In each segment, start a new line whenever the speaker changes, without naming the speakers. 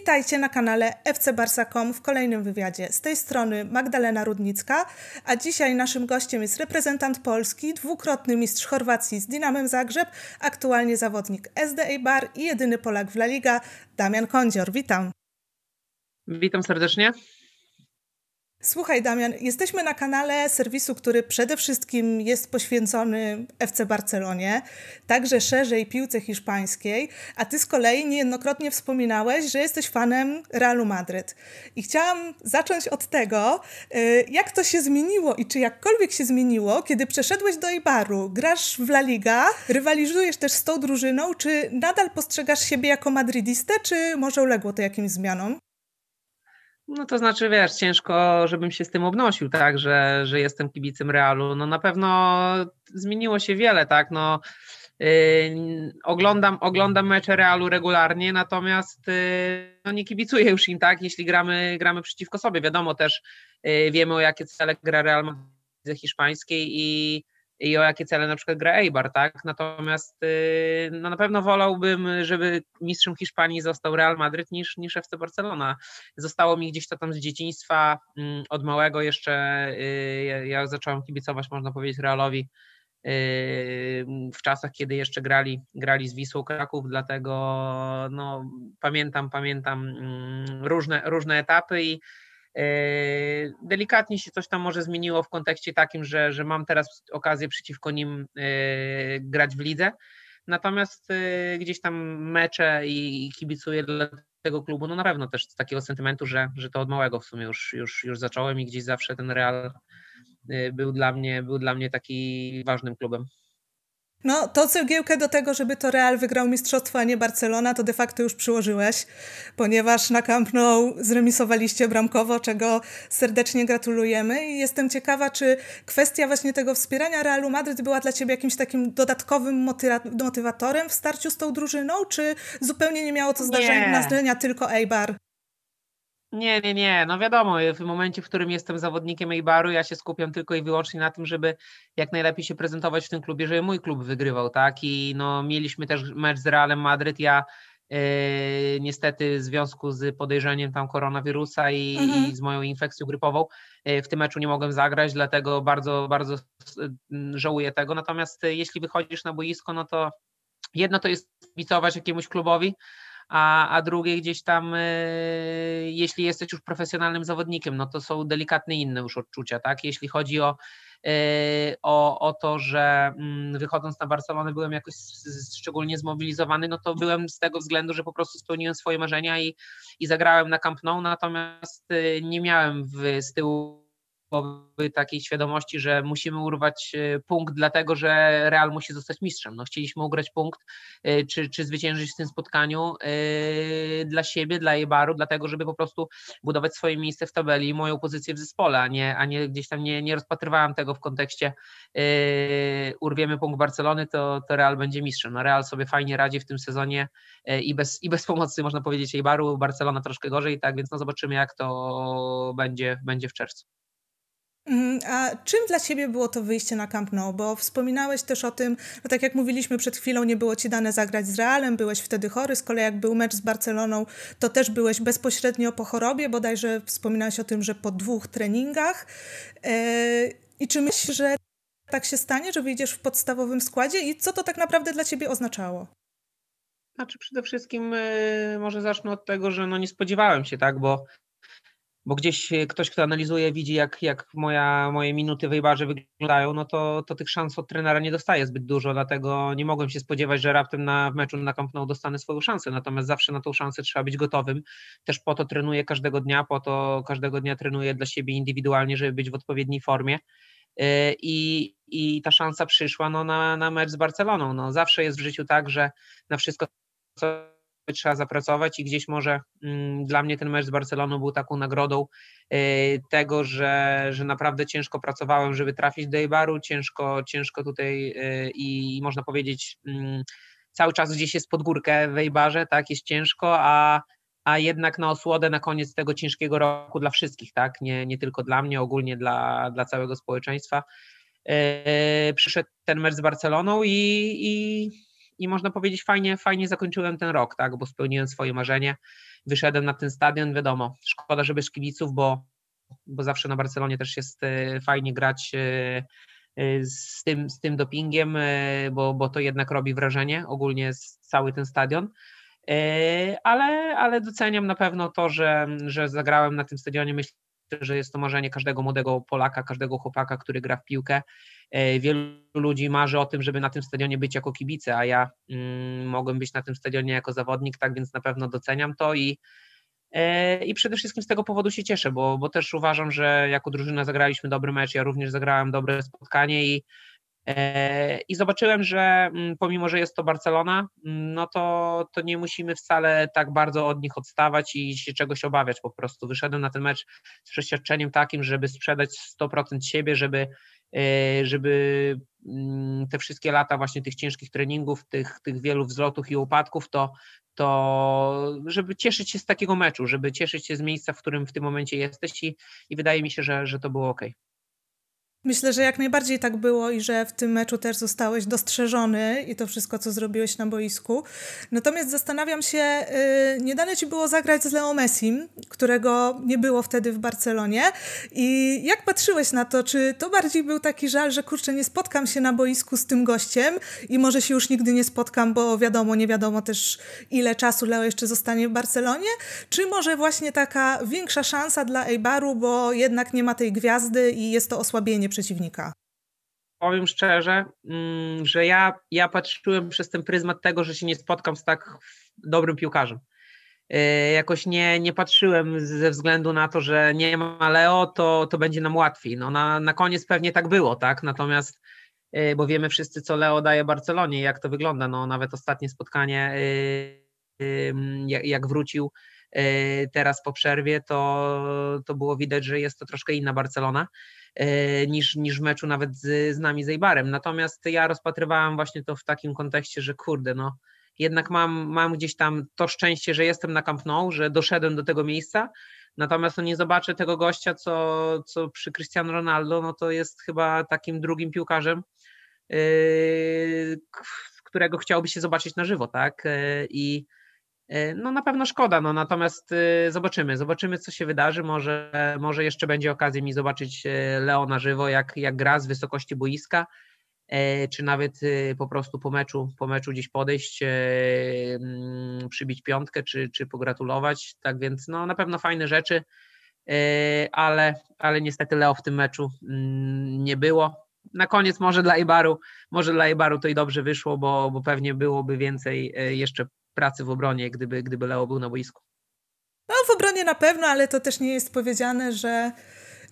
Witajcie na kanale fcbarsa.com w kolejnym wywiadzie. Z tej strony Magdalena Rudnicka, a dzisiaj naszym gościem jest reprezentant Polski, dwukrotny mistrz Chorwacji z Dinamem Zagrzeb, aktualnie zawodnik SDA Bar i jedyny Polak w La Liga, Damian Kondzior. Witam.
Witam serdecznie.
Słuchaj, Damian, jesteśmy na kanale serwisu, który przede wszystkim jest poświęcony FC Barcelonie, także szerzej piłce hiszpańskiej, a ty z kolei niejednokrotnie wspominałeś, że jesteś fanem Realu Madryt. I chciałam zacząć od tego, y, jak to się zmieniło i czy jakkolwiek się zmieniło, kiedy przeszedłeś do Eibaru, grasz w La Liga, rywalizujesz też z tą drużyną, czy nadal postrzegasz siebie jako madrydistę, czy może uległo to jakimś zmianom?
No to znaczy, wiesz, ciężko, żebym się z tym obnosił, tak, że, że jestem kibicem Realu. No na pewno zmieniło się wiele, tak, no yy, oglądam, oglądam mecze Realu regularnie, natomiast yy, no nie kibicuję już im, tak, jeśli gramy, gramy przeciwko sobie. Wiadomo też, yy, wiemy o jakie cele gra Real Madrid hiszpańskiej i i o jakie cele na przykład gra Eibar, tak? Natomiast y, no, na pewno wolałbym, żeby mistrzem Hiszpanii został Real Madryt niż, niż FC Barcelona. Zostało mi gdzieś to tam z dzieciństwa, mm, od małego jeszcze y, ja zacząłem kibicować, można powiedzieć, Realowi y, w czasach, kiedy jeszcze grali, grali z Wisłą Kraków, dlatego no, pamiętam, pamiętam mm, różne, różne etapy i Yy, delikatnie się coś tam może zmieniło w kontekście takim, że, że mam teraz okazję przeciwko nim yy, grać w lidze. Natomiast yy, gdzieś tam mecze i kibicuję dla tego klubu, no na pewno też z takiego sentymentu, że, że to od małego w sumie już, już, już zacząłem i gdzieś zawsze ten Real był dla mnie, był dla mnie taki ważnym klubem.
No, to cegiełkę do tego, żeby to Real wygrał mistrzostwo, a nie Barcelona, to de facto już przyłożyłeś, ponieważ na Camp Nou zremisowaliście bramkowo, czego serdecznie gratulujemy. I jestem ciekawa, czy kwestia właśnie tego wspierania Realu Madryt była dla Ciebie jakimś takim dodatkowym motywatorem w starciu z tą drużyną, czy zupełnie nie miało to zdarzenia tylko Eibar?
Nie, nie, nie. No wiadomo, w momencie, w którym jestem zawodnikiem Eibaru, ja się skupiam tylko i wyłącznie na tym, żeby jak najlepiej się prezentować w tym klubie, żeby mój klub wygrywał, tak? I no, mieliśmy też mecz z Realem Madryt. Ja yy, niestety w związku z podejrzeniem tam koronawirusa i, mhm. i z moją infekcją grypową yy, w tym meczu nie mogłem zagrać, dlatego bardzo, bardzo e, żałuję tego. Natomiast yy, jeśli wychodzisz na boisko, no to jedno to jest kibicować jakiemuś klubowi, a, a drugie gdzieś tam, y, jeśli jesteś już profesjonalnym zawodnikiem, no to są delikatne inne już odczucia, tak? Jeśli chodzi o, y, o, o to, że mm, wychodząc na Barcelonę byłem jakoś szczególnie zmobilizowany, no to byłem z tego względu, że po prostu spełniłem swoje marzenia i, i zagrałem na Camp Nou, natomiast e, nie miałem w, z tyłu takiej świadomości, że musimy urwać e, punkt, dlatego że Real musi zostać mistrzem. No, chcieliśmy ugrać punkt e, czy, czy zwyciężyć w tym spotkaniu e, dla siebie, dla Eibaru, dlatego żeby po prostu budować swoje miejsce w tabeli i moją pozycję w zespole, a nie, a nie gdzieś tam nie, nie rozpatrywałem tego w kontekście urwiemy punkt Barcelony, to, to Real będzie mistrzem. No, Real sobie fajnie radzi w tym sezonie i bez, i bez pomocy, można powiedzieć, Eibaru, Barcelona troszkę gorzej, tak więc no, zobaczymy jak to będzie, będzie w czerwcu.
Mm, a czym dla Ciebie było to wyjście na Camp Nou? Bo wspominałeś też o tym, no tak jak mówiliśmy przed chwilą, nie było Ci dane zagrać z Realem, byłeś wtedy chory, z kolei jak był mecz z Barceloną, to też byłeś bezpośrednio po chorobie, bodajże wspominałeś o tym, że po dwóch treningach. E, I czy myślisz, że tak się stanie, że wyjdziesz w podstawowym składzie i co to tak naprawdę dla Ciebie oznaczało?
Znaczy przede wszystkim e, może zacznę od tego, że no nie spodziewałem się, tak, bo bo gdzieś e, ktoś, kto analizuje, widzi, jak, jak moja, moje minuty w wyglądają, no to, to tych szans od trenera nie dostaję zbyt dużo, dlatego nie mogłem się spodziewać, że raptem na, w meczu na Camp Nou dostanę swoją szansę, natomiast zawsze na tą szansę trzeba być gotowym, też po to trenuję każdego dnia, po to każdego dnia trenuję dla siebie indywidualnie, żeby być w odpowiedniej formie, e, i, i ta szansa przyszła no, na, na mecz z Barceloną. No, zawsze jest w życiu tak, że na wszystko, co trzeba zapracować i gdzieś może mm, dla mnie ten mecz z Barceloną był taką nagrodą y, tego, że, że naprawdę ciężko pracowałem, żeby trafić do Eibaru, ciężko, ciężko tutaj y, i, i można powiedzieć mm, cały czas gdzieś jest pod górkę w Eibarze, tak, jest ciężko, a a jednak na osłodę na koniec tego ciężkiego roku dla wszystkich, tak? Nie, nie tylko dla mnie, ogólnie dla, dla całego społeczeństwa. Yy, przyszedł ten mecz z Barceloną i, i, i można powiedzieć fajnie, fajnie zakończyłem ten rok, tak, bo spełniłem swoje marzenie, wyszedłem na ten stadion, wiadomo, szkoda, żeby bez kibiców, bo, bo zawsze na Barcelonie też jest e, fajnie grać e, e, z tym, z tym dopingiem, bo, bo to jednak robi wrażenie ogólnie cały ten stadion. Ale, ale doceniam na pewno to, że, że zagrałem na tym stadionie. Myślę, że jest to marzenie każdego młodego Polaka, każdego chłopaka, który gra w piłkę E, wielu ludzi marzy o tym, żeby na tym stadionie być jako kibice, a ja mm, mogłem być na tym stadionie jako zawodnik, tak więc na pewno doceniam to i e, i przede wszystkim z tego powodu się cieszę, bo, bo też uważam, że jako drużyna zagraliśmy dobry mecz, ja również zagrałem dobre spotkanie i, e, i zobaczyłem, że mm, pomimo, że jest to Barcelona, mm, no to, to nie musimy wcale tak bardzo od nich odstawać i się czegoś obawiać po prostu. Wyszedłem na ten mecz z przeświadczeniem takim, żeby sprzedać 100% siebie, żeby E, żeby mm, te wszystkie lata właśnie tych ciężkich treningów, tych, tych wielu wzlotów i upadków, to, to żeby cieszyć się z takiego meczu, żeby cieszyć się z miejsca, w którym w tym momencie jesteś i, i wydaje mi się, że, że to było ok.
Myślę, że jak najbardziej tak było i że w tym meczu też zostałeś dostrzeżony i to wszystko, co zrobiłeś na boisku. Natomiast zastanawiam się, y, nie dane ci było zagrać z Leo Messim, którego nie było wtedy w Barcelonie. I jak patrzyłeś na to? Czy to bardziej był taki żal, że kurczę, nie spotkam się na boisku z tym gościem i może się już nigdy nie spotkam, bo wiadomo, nie wiadomo też ile czasu Leo jeszcze zostanie w Barcelonie? Czy może właśnie taka większa szansa dla Eibaru, bo jednak nie ma tej gwiazdy i jest to osłabienie przeciwnika?
Powiem szczerze, mm, że ja, ja patrzyłem przez ten pryzmat tego, że się nie spotkam z tak dobrym piłkarzem. E, jakoś nie, nie patrzyłem ze względu na to, że nie ma Leo, to, to będzie nam łatwiej. No na, na koniec pewnie tak było, tak? Natomiast e, bo wiemy wszyscy, co Leo daje Barcelonie, jak to wygląda. No, nawet ostatnie spotkanie, e, jak wrócił, E, teraz po przerwie, to, to było widać, że jest to troszkę inna Barcelona e, niż, niż w meczu nawet z, z nami, z Eibarem. Natomiast ja rozpatrywałem właśnie to w takim kontekście, że kurde, no jednak mam, mam gdzieś tam to szczęście, że jestem na Camp Nou, że doszedłem do tego miejsca, natomiast no nie zobaczę tego gościa, co, co przy Cristiano Ronaldo, no to jest chyba takim drugim piłkarzem, yy, którego chciałoby się zobaczyć na żywo, tak? Yy, I E, no na pewno szkoda, no natomiast y, zobaczymy, zobaczymy co się wydarzy, może, może jeszcze będzie okazja mi zobaczyć e, Leo na żywo, jak, jak gra z wysokości boiska, e, czy nawet y, po prostu po meczu, po meczu gdzieś podejść, mm, przybić piątkę, czy, czy pogratulować, tak więc no na pewno fajne rzeczy, ale, ale niestety Leo w tym meczu mm, nie było. Na koniec może dla Ibaru, może dla Ibaru to i dobrze wyszło, bo, bo pewnie byłoby więcej jeszcze pracy w obronie, gdyby, gdyby Leo był na boisku.
No, w obronie na pewno, ale to też nie jest powiedziane, że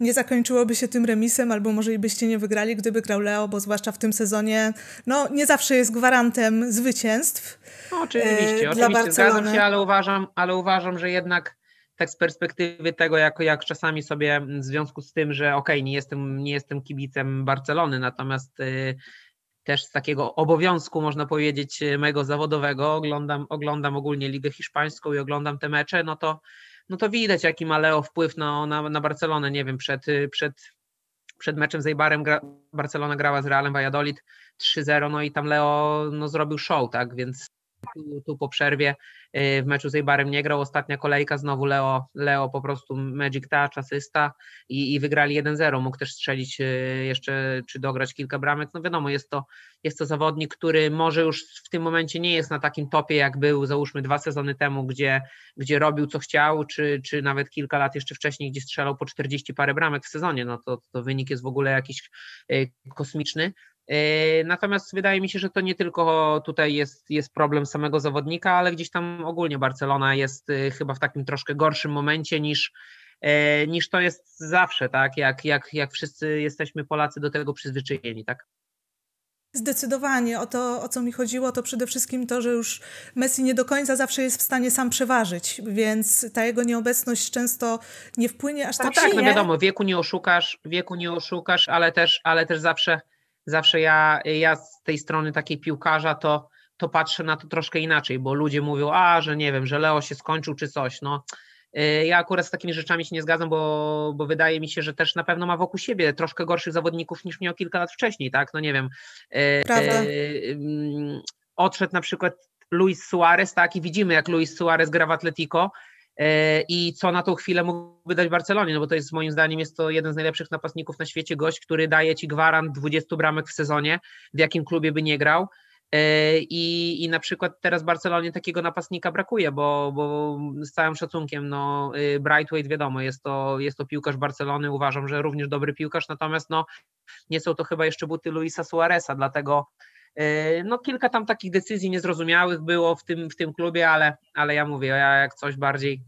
nie zakończyłoby się tym remisem, albo może i byście nie wygrali, gdyby grał Leo, bo zwłaszcza w tym sezonie no, nie zawsze jest gwarantem zwycięstw. No, oczywiście, e, oczywiście dla zgadzam się,
ale uważam, ale uważam, że jednak tak z perspektywy tego, jak, jak czasami sobie w związku z tym, że okej, okay, nie, jestem, nie jestem kibicem Barcelony, natomiast y, też z takiego obowiązku, można powiedzieć, e, mojego zawodowego, oglądam, oglądam ogólnie Ligę Hiszpańską i oglądam te mecze, no to, no to widać, jaki ma Leo wpływ na, na, na Barcelonę. Nie wiem, przed, e, przed, przed meczem z Eibarem gra, Barcelona grała z Realem Valladolid 3-0, no i tam Leo no, zrobił show, tak, więc tu, tu po przerwie y, w meczu z Eibarem nie grał, ostatnia kolejka, znowu Leo, Leo po prostu magic touch, asysta i, i wygrali 1-0, mógł też strzelić y, jeszcze, czy dograć kilka bramek, no wiadomo, jest to, jest to zawodnik, który może już w tym momencie nie jest na takim topie, jak był załóżmy dwa sezony temu, gdzie, gdzie robił co chciał, czy, czy nawet kilka lat jeszcze wcześniej, gdzie strzelał po 40 parę bramek w sezonie, no to, to wynik jest w ogóle jakiś y, kosmiczny, E, natomiast wydaje mi się, że to nie tylko tutaj jest, jest problem samego zawodnika, ale gdzieś tam ogólnie Barcelona jest e, chyba w takim troszkę gorszym momencie niż, e, niż to jest zawsze, tak? Jak, jak, jak wszyscy jesteśmy Polacy do tego przyzwyczajeni, tak?
Zdecydowanie o to, o co mi chodziło, to przede wszystkim to, że już Messi nie do końca zawsze jest w stanie sam przeważyć, więc ta jego nieobecność często nie wpłynie aż no tak, tak. No tak, no wiadomo,
wieku nie oszukasz, wieku nie oszukasz, ale też, ale też zawsze zawsze ja, ja z tej strony takiej piłkarza to, to patrzę na to troszkę inaczej, bo ludzie mówią, a, że nie wiem, że Leo się skończył czy coś, no. Y, ja akurat z takimi rzeczami się nie zgadzam, bo, bo wydaje mi się, że też na pewno ma wokół siebie troszkę gorszych zawodników niż miał kilka lat wcześniej, tak? No nie wiem. Y, Prawda. Y, mm, odszedł na przykład Luis Suarez, tak? I widzimy, jak Luis Suarez gra w Atletico E, i co na tą chwilę mógłby dać Barcelonie, no bo to jest moim zdaniem jest to jeden z najlepszych napastników na świecie, gość, który daje ci gwarant 20 bramek w sezonie, w jakim klubie by nie grał. E, I, I na przykład teraz Barcelonie takiego napastnika brakuje, bo, bo z całym szacunkiem, no, y, Brightweight wiadomo, jest to, jest to piłkarz Barcelony, uważam, że również dobry piłkarz, natomiast no, nie są to chyba jeszcze buty Luisa Suareza, dlatego Yy, no kilka tam takich decyzji niezrozumiałych było w tym, w tym klubie, ale, ale ja mówię, ja jak coś bardziej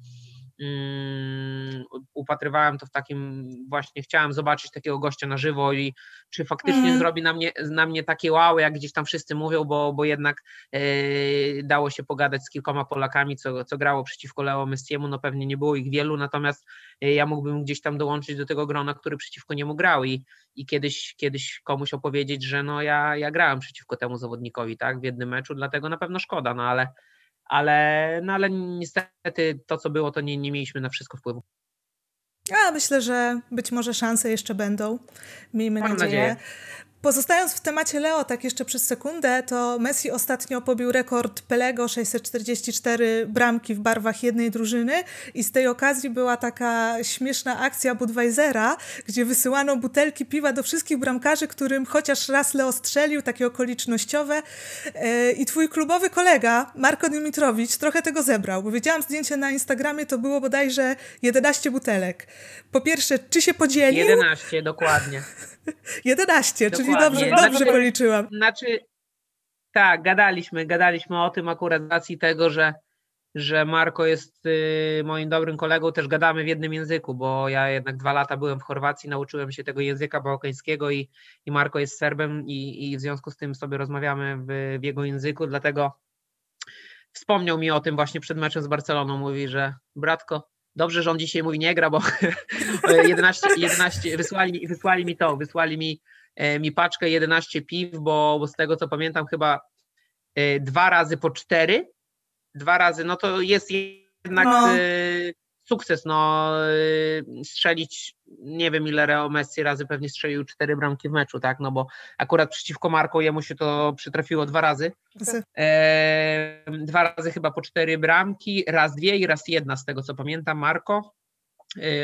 Mm, upatrywałem to w takim właśnie, chciałem zobaczyć takiego gościa na żywo i czy faktycznie mm. zrobi na mnie, na mnie takie wow, jak gdzieś tam wszyscy mówią, bo, bo jednak yy, dało się pogadać z kilkoma Polakami, co, co grało przeciwko Leo Messiemu, no pewnie nie było ich wielu, natomiast e, ja mógłbym gdzieś tam dołączyć do tego grona, który przeciwko niemu grał i, i kiedyś, kiedyś komuś opowiedzieć, że no ja, ja grałem przeciwko temu zawodnikowi, tak, w jednym meczu, dlatego na pewno szkoda, no ale ale, no, ale niestety to, co było, to nie, nie mieliśmy na wszystko wpływu.
A myślę, że być może szanse jeszcze będą. Miejmy nadzieję. nadzieję. Pozostając w temacie Leo tak jeszcze przez sekundę, to Messi ostatnio pobił rekord Pelego 644 bramki w barwach jednej drużyny i z tej okazji była taka śmieszna akcja Budweisera, gdzie wysyłano butelki piwa do wszystkich bramkarzy, którym chociaż raz Leo strzelił, takie okolicznościowe e, i twój klubowy kolega Marko Dimitrowicz trochę tego zebrał, bo widziałam zdjęcie na Instagramie, to było bodajże 11 butelek. Po pierwsze, czy się podzielił?
11, dokładnie.
11, czyli Czyli dobrze, dobrze znaczy,
policzyłam. Znaczy, tak, gadaliśmy, gadaliśmy o tym akurat z racji tego, że, że Marko jest y, moim dobrym kolegą, też gadamy w jednym języku, bo ja jednak dwa lata byłem w Chorwacji, nauczyłem się tego języka bałkańskiego i, i Marko jest Serbem i, i w związku z tym sobie rozmawiamy w, w jego języku, dlatego wspomniał mi o tym właśnie przed meczem z Barceloną, mówi, że bratko, dobrze, że on dzisiaj mój nie gra, bo 11, 11 wysłali, wysłali mi to, wysłali mi E, mi paczkę 11 piw, bo, z tego co pamiętam chyba e, dwa razy po cztery, dwa razy, no to jest jednak no. E, sukces, no strzelić, nie wiem ile Reo Messi razy pewnie strzelił cztery bramki w meczu, tak, no bo akurat przeciwko Marko jemu się to przytrafiło dwa razy, e, dwa razy chyba po cztery bramki, raz dwie i raz jedna z tego co pamiętam Marko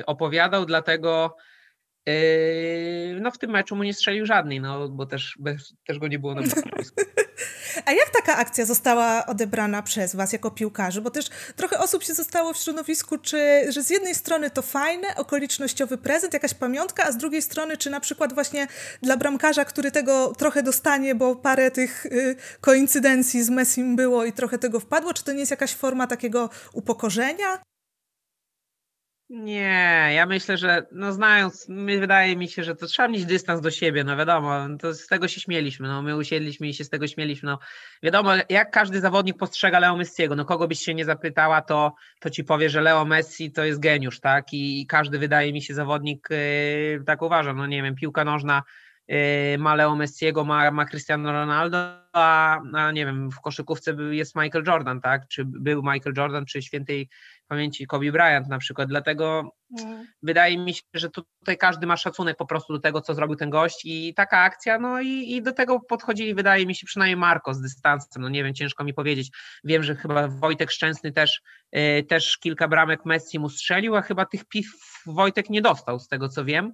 opowiadał, dlatego Yy, no w tym meczu mu nie strzelił żadnej, no bo też, bez, też go nie było na boisku. A jak
taka akcja została odebrana przez was jako piłkarzy? Bo też trochę osób się zostało w środowisku, czy, że z jednej strony to fajne, okolicznościowy prezent, jakaś pamiątka, a z drugiej strony, czy na przykład właśnie dla bramkarza, który tego trochę dostanie, bo parę tych y, koincydencji z Messim było i trochę tego wpadło, czy to nie jest jakaś forma takiego upokorzenia?
Nie, ja myślę, że no znając, wydaje mi się, że to trzeba mieć dystans do siebie, no wiadomo, to z tego się śmieliśmy, no my usiedliśmy i się z tego śmieliśmy, no wiadomo, jak każdy zawodnik postrzega Leo Messiego, no kogo byś się nie zapytała, to, to ci powie, że Leo Messi to jest geniusz, tak, i, i każdy wydaje mi się zawodnik yy, tak uważa, no nie wiem, piłka nożna Y, ma Leo Messiego, ma, ma Cristiano Ronaldo, a, a, nie wiem, w koszykówce jest Michael Jordan, tak? Czy był Michael Jordan, czy świętej pamięci Kobe Bryant na przykład. Dlatego mhm. wydaje mi się, że tutaj każdy ma szacunek po prostu do tego, co zrobił ten gość i taka akcja, no i, i do tego podchodzili, wydaje mi się, przynajmniej Marko z dystansem, no nie wiem, ciężko mi powiedzieć. Wiem, że chyba Wojtek Szczęsny też, yy, też kilka bramek Messi mu strzelił, a chyba tych piw Wojtek nie dostał, z tego co wiem.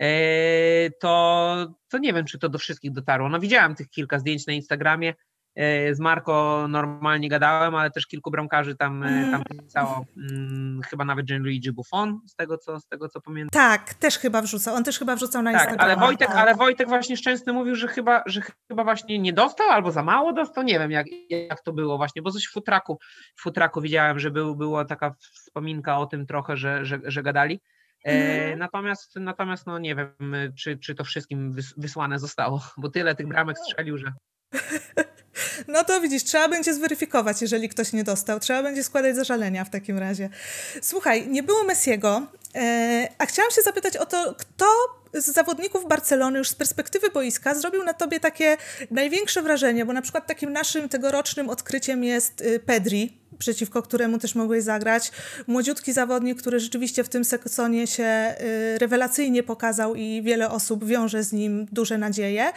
Yy, to, to nie wiem, czy to do wszystkich dotarło. No widziałem tych kilka zdjęć na Instagramie, yy, z Marco normalnie gadałem, ale też kilku bramkarzy tam, yy, mhm. tam pisało, mm, chyba nawet Gianluigi Buffon, z tego, co, z tego co pamiętam.
Tak, też chyba wrzucał, on też chyba wrzucał na Instagram. Tak, ale Wojtek, tak. ale
Wojtek właśnie Szczęsny mówił, że chyba, że chyba właśnie nie dostał albo za mało dostał, nie wiem jak, jak to było właśnie, bo coś w futraku, w futraku widziałem, że był, była taka wspominka o tym trochę, że, że, że gadali. E, mhm. Natomiast, natomiast no nie wiem, y, czy, czy to wszystkim wysłane zostało, bo tyle tych bramek no. strzelił, że... No
to widzisz, trzeba będzie zweryfikować, jeżeli ktoś nie dostał. Trzeba będzie składać zażalenia w takim razie. Słuchaj, nie było Messiego, e, a chciałam się zapytać o to, kto z zawodników Barcelony już z perspektywy boiska zrobił na tobie takie największe wrażenie, bo na przykład takim naszym tegorocznym odkryciem jest y, Pedri, przeciwko któremu też mogłeś zagrać. Młodziutki zawodnik, który rzeczywiście w tym sekcjonie się y, rewelacyjnie pokazał i wiele osób wiąże z nim duże nadzieje. Y,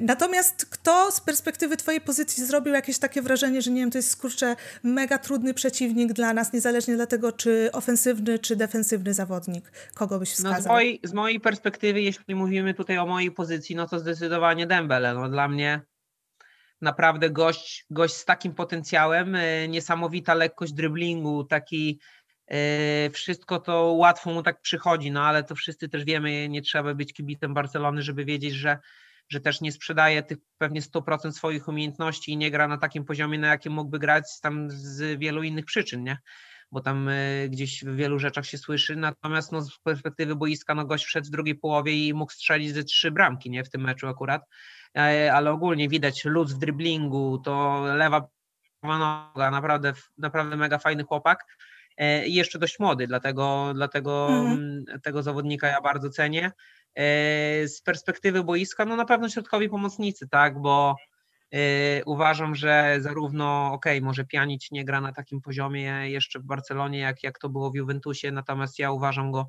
natomiast kto z perspektywy twojej pozycji zrobił jakieś takie wrażenie, że nie wiem, to jest kurczę mega trudny przeciwnik dla nas, niezależnie dlatego, czy ofensywny, czy defensywny zawodnik? Kogo byś wskazał? No z, mojej,
z mojej perspektywy, jeśli mówimy tutaj o mojej pozycji, no to zdecydowanie Dembele. No dla mnie naprawdę gość, gość z takim potencjałem, e, niesamowita lekkość dryblingu, taki e, wszystko to łatwo mu tak przychodzi, no ale to wszyscy też wiemy, nie trzeba być kibitem Barcelony, żeby wiedzieć, że, że też nie sprzedaje tych pewnie 100% swoich umiejętności i nie gra na takim poziomie, na jakim mógłby grać tam z wielu innych przyczyn, nie? Bo tam e, gdzieś w wielu rzeczach się słyszy, natomiast no, z perspektywy boiska no gość wszedł w drugiej połowie i mógł strzelić ze trzy bramki, nie? W tym meczu akurat E, ale ogólnie widać luz w driblingu, to lewa noga, naprawdę, naprawdę mega fajny chłopak e, i jeszcze dość młody, dlatego, dlatego mhm. tego zawodnika ja bardzo cenię. E, z perspektywy boiska, no na pewno środkowi pomocnicy, tak, bo uważam, że zarówno, ok, może Pianić nie gra na takim poziomie jeszcze w Barcelonie, jak, jak to było w Juventusie, natomiast ja uważam go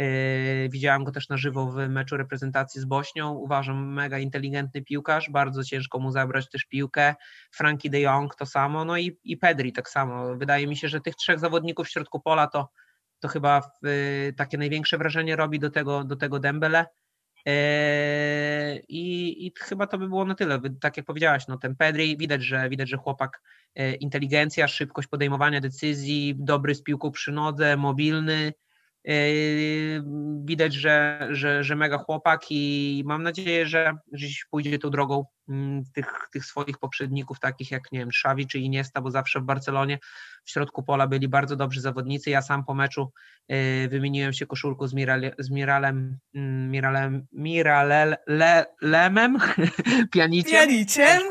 E, widziałem go też na żywo w meczu reprezentacji z Bośnią. Uważam, mega inteligentny piłkarz, bardzo ciężko mu zabrać też piłkę. Frankie de Jong to samo, no i, i Pedri tak samo. Wydaje mi się, że tych trzech zawodników w środku pola to, to chyba e, takie największe wrażenie robi do tego, do tego Dembele. E, I, I, chyba to by było na tyle. Tak jak powiedziałaś, no ten Pedri, widać, że widać, że chłopak inteligencja, szybkość podejmowania decyzji, dobry z piłką przy nodze, mobilny, Yy, widać, że, że, że mega chłopak i mam nadzieję, że, że pójdzie tą drogą mm, tych, tych swoich poprzedników, takich jak, nie wiem, Xavi czy Iniesta, bo zawsze w Barcelonie w środku pola byli bardzo dobrzy zawodnicy. Ja sam po meczu yy, wymieniłem się koszulką z, Mirale, z Miralem, Miralem, Miralem, Miralem Lemem, Pianiciem. Pianiciem?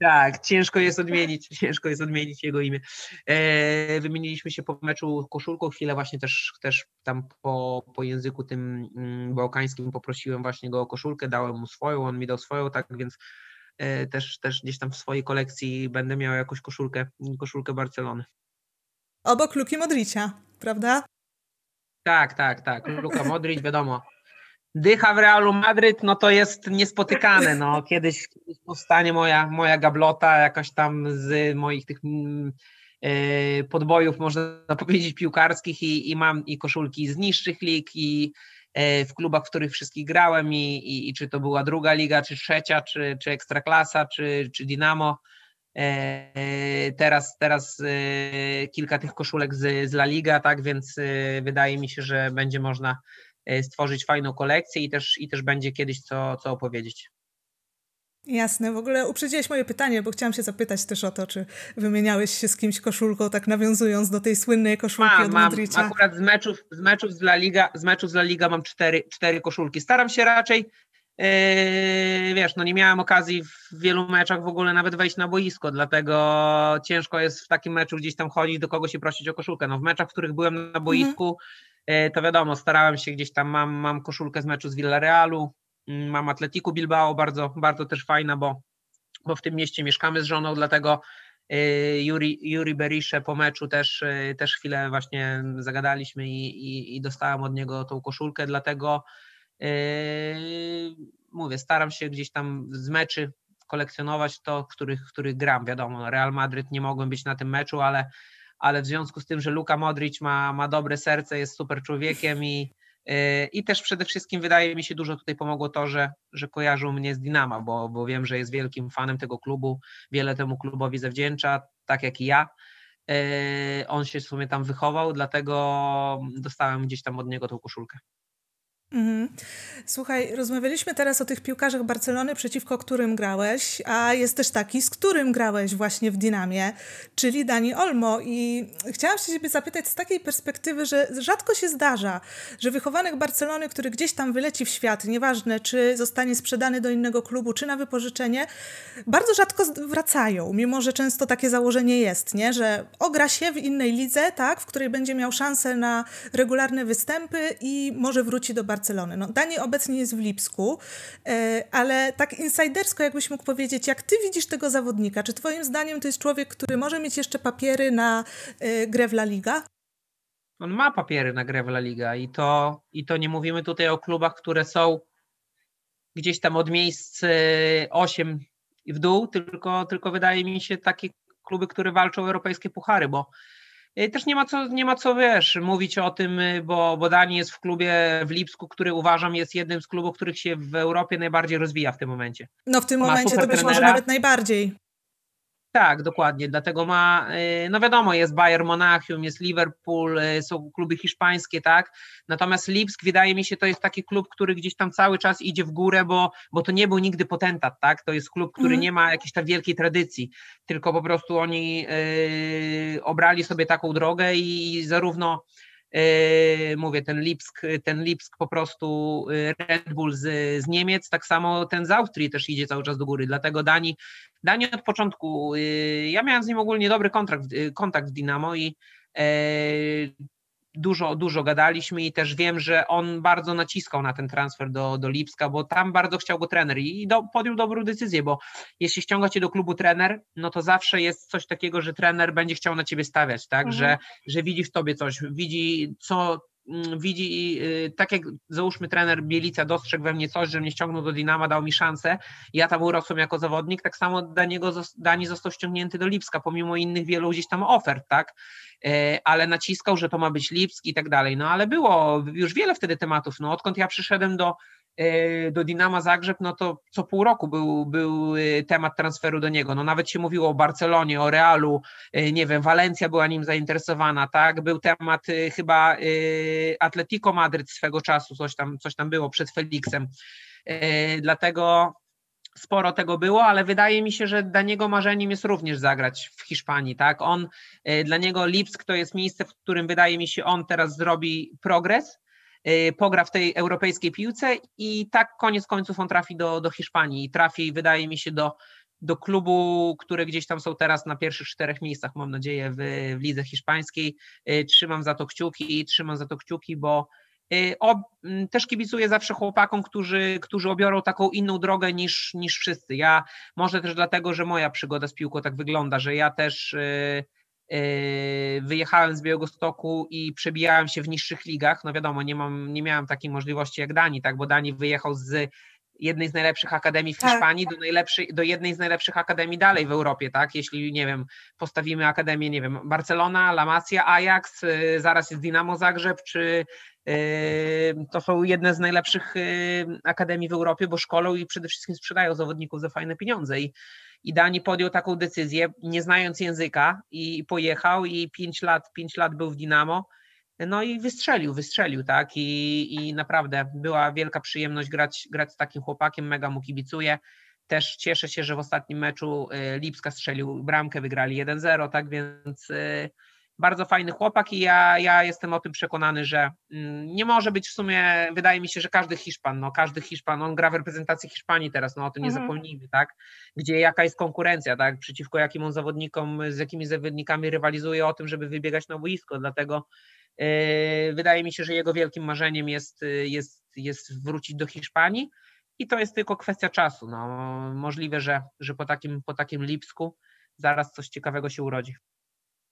Tak, ciężko jest odmienić, ciężko jest odmienić jego imię. E, wymieniliśmy się po meczu koszulką, chwilę właśnie też, też tam po, po języku tym mm, bałkańskim poprosiłem właśnie go o koszulkę, dałem mu swoją, on mi dał swoją, tak więc e, też, też gdzieś tam w swojej kolekcji będę miał jakąś koszulkę, koszulkę Barcelony.
Obok Luki Modricia,
prawda? Tak, tak, tak. Luka Modric, wiadomo, dycha w Realu Madryt, no to jest niespotykane. No. Kiedyś, kiedyś powstanie moja, moja gablota jakaś tam z moich tych yy, podbojów, można powiedzieć, piłkarskich i, i mam i koszulki z niższych lig i e, w klubach, w których wszystkich grałem i, i, i, czy to była druga liga, czy trzecia, czy, czy Ekstraklasa, czy, czy Dinamo. E, teraz, teraz kilka tych koszulek z, z La Liga, tak więc wydaje mi się, że będzie można E, stworzyć fajną kolekcję i też, i też będzie kiedyś co, co opowiedzieć.
Jasne, w ogóle uprzedziłeś moje pytanie, bo chciałam się zapytać też o to, czy wymieniałeś się z kimś koszulką, tak nawiązując do tej słynnej koszulki mam, od Madrycia. Mam, akurat
z meczów, z meczów z La Liga, z meczów z La Liga mam cztery, cztery koszulki. Staram się raczej, yy, wiesz, no nie miałem okazji w wielu meczach w ogóle nawet wejść na boisko, dlatego ciężko jest w takim meczu gdzieś tam chodzić do kogo się prosić o koszulkę. No w meczach, w których byłem na mhm. boisku, mhm E, to wiadomo, starałem się gdzieś tam, mam, mam koszulkę z meczu z Villarealu, mm, mam Atletiku Bilbao, bardzo, bardzo też fajna, bo, bo w tym mieście mieszkamy z żoną, dlatego e, Juri, Yuri Berisze po meczu też, e, też chwilę właśnie zagadaliśmy i, i, i dostałem od niego tą koszulkę, dlatego yy, mówię, staram się gdzieś tam z meczy kolekcjonować to, w których, w których gram. Wiadomo, no, Real Madryt nie mogłem być na tym meczu, ale ale w związku z tym, że Luka Modric ma, ma dobre serce, jest super człowiekiem i, y, i też przede wszystkim wydaje mi się dużo tutaj pomogło to, że, że kojarzył mnie z Dinama, bo, bo wiem, że jest wielkim fanem tego klubu, wiele temu klubowi zawdzięcza, tak jak i ja. Y, on się w sumie tam wychował, dlatego dostałem gdzieś tam od niego tą koszulkę.
Mhm. Słuchaj, rozmawialiśmy teraz o tych piłkarzach Barcelony, przeciwko którym grałeś, a jest też taki, z którym grałeś właśnie w Dinamie, czyli Dani Olmo. I chciałam się ciebie zapytać z takiej perspektywy, że rzadko się zdarza, że wychowanek Barcelony, który gdzieś tam wyleci w świat, nieważne czy zostanie sprzedany do innego klubu, czy na wypożyczenie, bardzo rzadko wracają, mimo że często takie założenie jest, nie? że ogra się w innej lidze, tak, w której będzie miał szansę na regularne występy i może wróci do Barcelony. Barcelony. No, Dani obecnie jest w Lipsku, e, ale tak insajdersko jakbyś mógł powiedzieć, jak ty widzisz tego zawodnika? Czy twoim zdaniem to jest człowiek, który może mieć jeszcze papiery na e, grę w La Liga?
On ma papiery na grę w La Liga i to, i to nie mówimy tutaj o klubach, które są gdzieś tam od miejsc 8 w dół, tylko, tylko wydaje mi się takie kluby, które walczą o europejskie puchary, bo E, też nie ma co, nie ma co wiesz, mówić o tym, y, bo, bo Dani jest w klubie w Lipsku, który uważam jest jednym z klubów, których się w Europie najbardziej rozwija w tym momencie. No w tym ma momencie to być może nawet najbardziej. Tak, dokładnie, dlatego ma, y, no wiadomo, jest Bayern Monachium, jest Liverpool, y, są kluby hiszpańskie, tak, natomiast Lipsk wydaje mi się to jest taki klub, który gdzieś tam cały czas idzie w górę, bo, bo to nie był nigdy potentat, tak, to jest klub, który mm. nie ma jakiejś tak wielkiej tradycji, tylko po prostu oni yy, obrali sobie taką drogę i zarówno Yy, mówię, ten Lipsk, ten Lipsk po prostu y, Red Bull z, z Niemiec, tak samo ten z Austrii też idzie cały czas do góry, dlatego Dani, Dani od początku, y, ja miałem z nim ogólnie dobry kontrakt, y, kontakt w Dynamo i dużo, dużo gadaliśmy i też wiem, że on bardzo naciskał na ten transfer do, do Lipska, bo tam bardzo chciał go trener i do, podjął dobrą decyzję, bo jeśli ściąga cię do klubu trener, no to zawsze jest coś takiego, że trener będzie chciał na ciebie stawiać, tak, mhm. że, że widzi w tobie coś, widzi co, Mm, widzi, y, tak jak załóżmy trener Bielica dostrzegł we mnie coś, że mnie ściągnął do Dinama, dał mi szansę, ja tam urosłem jako zawodnik, tak samo Daniego, Dani został ściągnięty do Lipska, pomimo innych wielu gdzieś tam ofert, tak, e, ale naciskał, że to ma być Lipski i tak dalej, no ale było już wiele wtedy tematów, no odkąd ja przyszedłem do E, do Dinama Zagrzeb, no to co pół roku był, był e, temat transferu do niego. No nawet się mówiło o Barcelonie, o Realu, e, nie wiem, Walencja była nim zainteresowana, tak? Był temat chyba Atletico Madryt swego czasu, coś tam, coś tam było przed Felixem. Dlatego sporo tego było, ale wydaje mi się, że dla niego marzeniem jest również zagrać w Hiszpanii, tak? On, dla niego Lipsk to jest miejsce, w którym wydaje mi się on teraz zrobi progres, Y, pogra w tej europejskiej piłce i tak koniec końców on trafi do, do Hiszpanii. Trafi, wydaje mi się, do, do klubu, które gdzieś tam są teraz na pierwszych czterech miejscach, mam nadzieję, w, w lidze hiszpańskiej. Y, trzymam za to kciuki, trzymam za to kciuki, bo y, też kibicuję zawsze chłopakom, którzy, którzy obiorą taką inną drogę niż, niż wszyscy. Ja może też dlatego, że moja przygoda z piłką tak wygląda, że ja też. Yy, Yy, wyjechałem z Białegostoku i przebijałem się w niższych ligach. No wiadomo, nie, mam, nie miałem takiej możliwości jak Dani, tak, bo Dani wyjechał z jednej z najlepszych akademii w tak, Hiszpanii tak. do, najlepszej, do jednej z najlepszych akademii dalej w Europie, tak? Jeśli, nie wiem, postawimy akademię, nie wiem, Barcelona, La Masia, Ajax, yy, zaraz jest Dinamo Zagrzeb, czy to są jedne z najlepszych y, akademii w Europie, bo szkolą i przede wszystkim sprzedają zawodników za fajne pieniądze. I, i Dani podjął taką decyzję, nie znając języka, i pojechał i 5 lat, 5 lat był w Dinamo. No i wystrzelił, wystrzelił, tak. I, I naprawdę była wielka przyjemność grać, grać z takim chłopakiem, mega mu kibicuję. Też cieszę się, że w ostatnim meczu y, Lipska strzelił bramkę, wygrali 1-0, tak więc y, bardzo fajny chłopak i ja, ja jestem o tym przekonany, że mm, nie może być w sumie, wydaje mi się, że każdy Hiszpan, no każdy Hiszpan, on gra w reprezentacji Hiszpanii teraz, no o tym nie mhm. zapomnijmy, tak? Gdzie jaka jest konkurencja, tak? Przeciwko jakim on zawodnikom, z jakimi zawodnikami rywalizuje o tym, żeby wybiegać na boisko, dlatego yy, wydaje mi się, że jego wielkim marzeniem jest, jest, jest wrócić do Hiszpanii i to jest tylko kwestia czasu, no możliwe, że, że po takim, po takim Lipsku zaraz coś ciekawego się urodzi.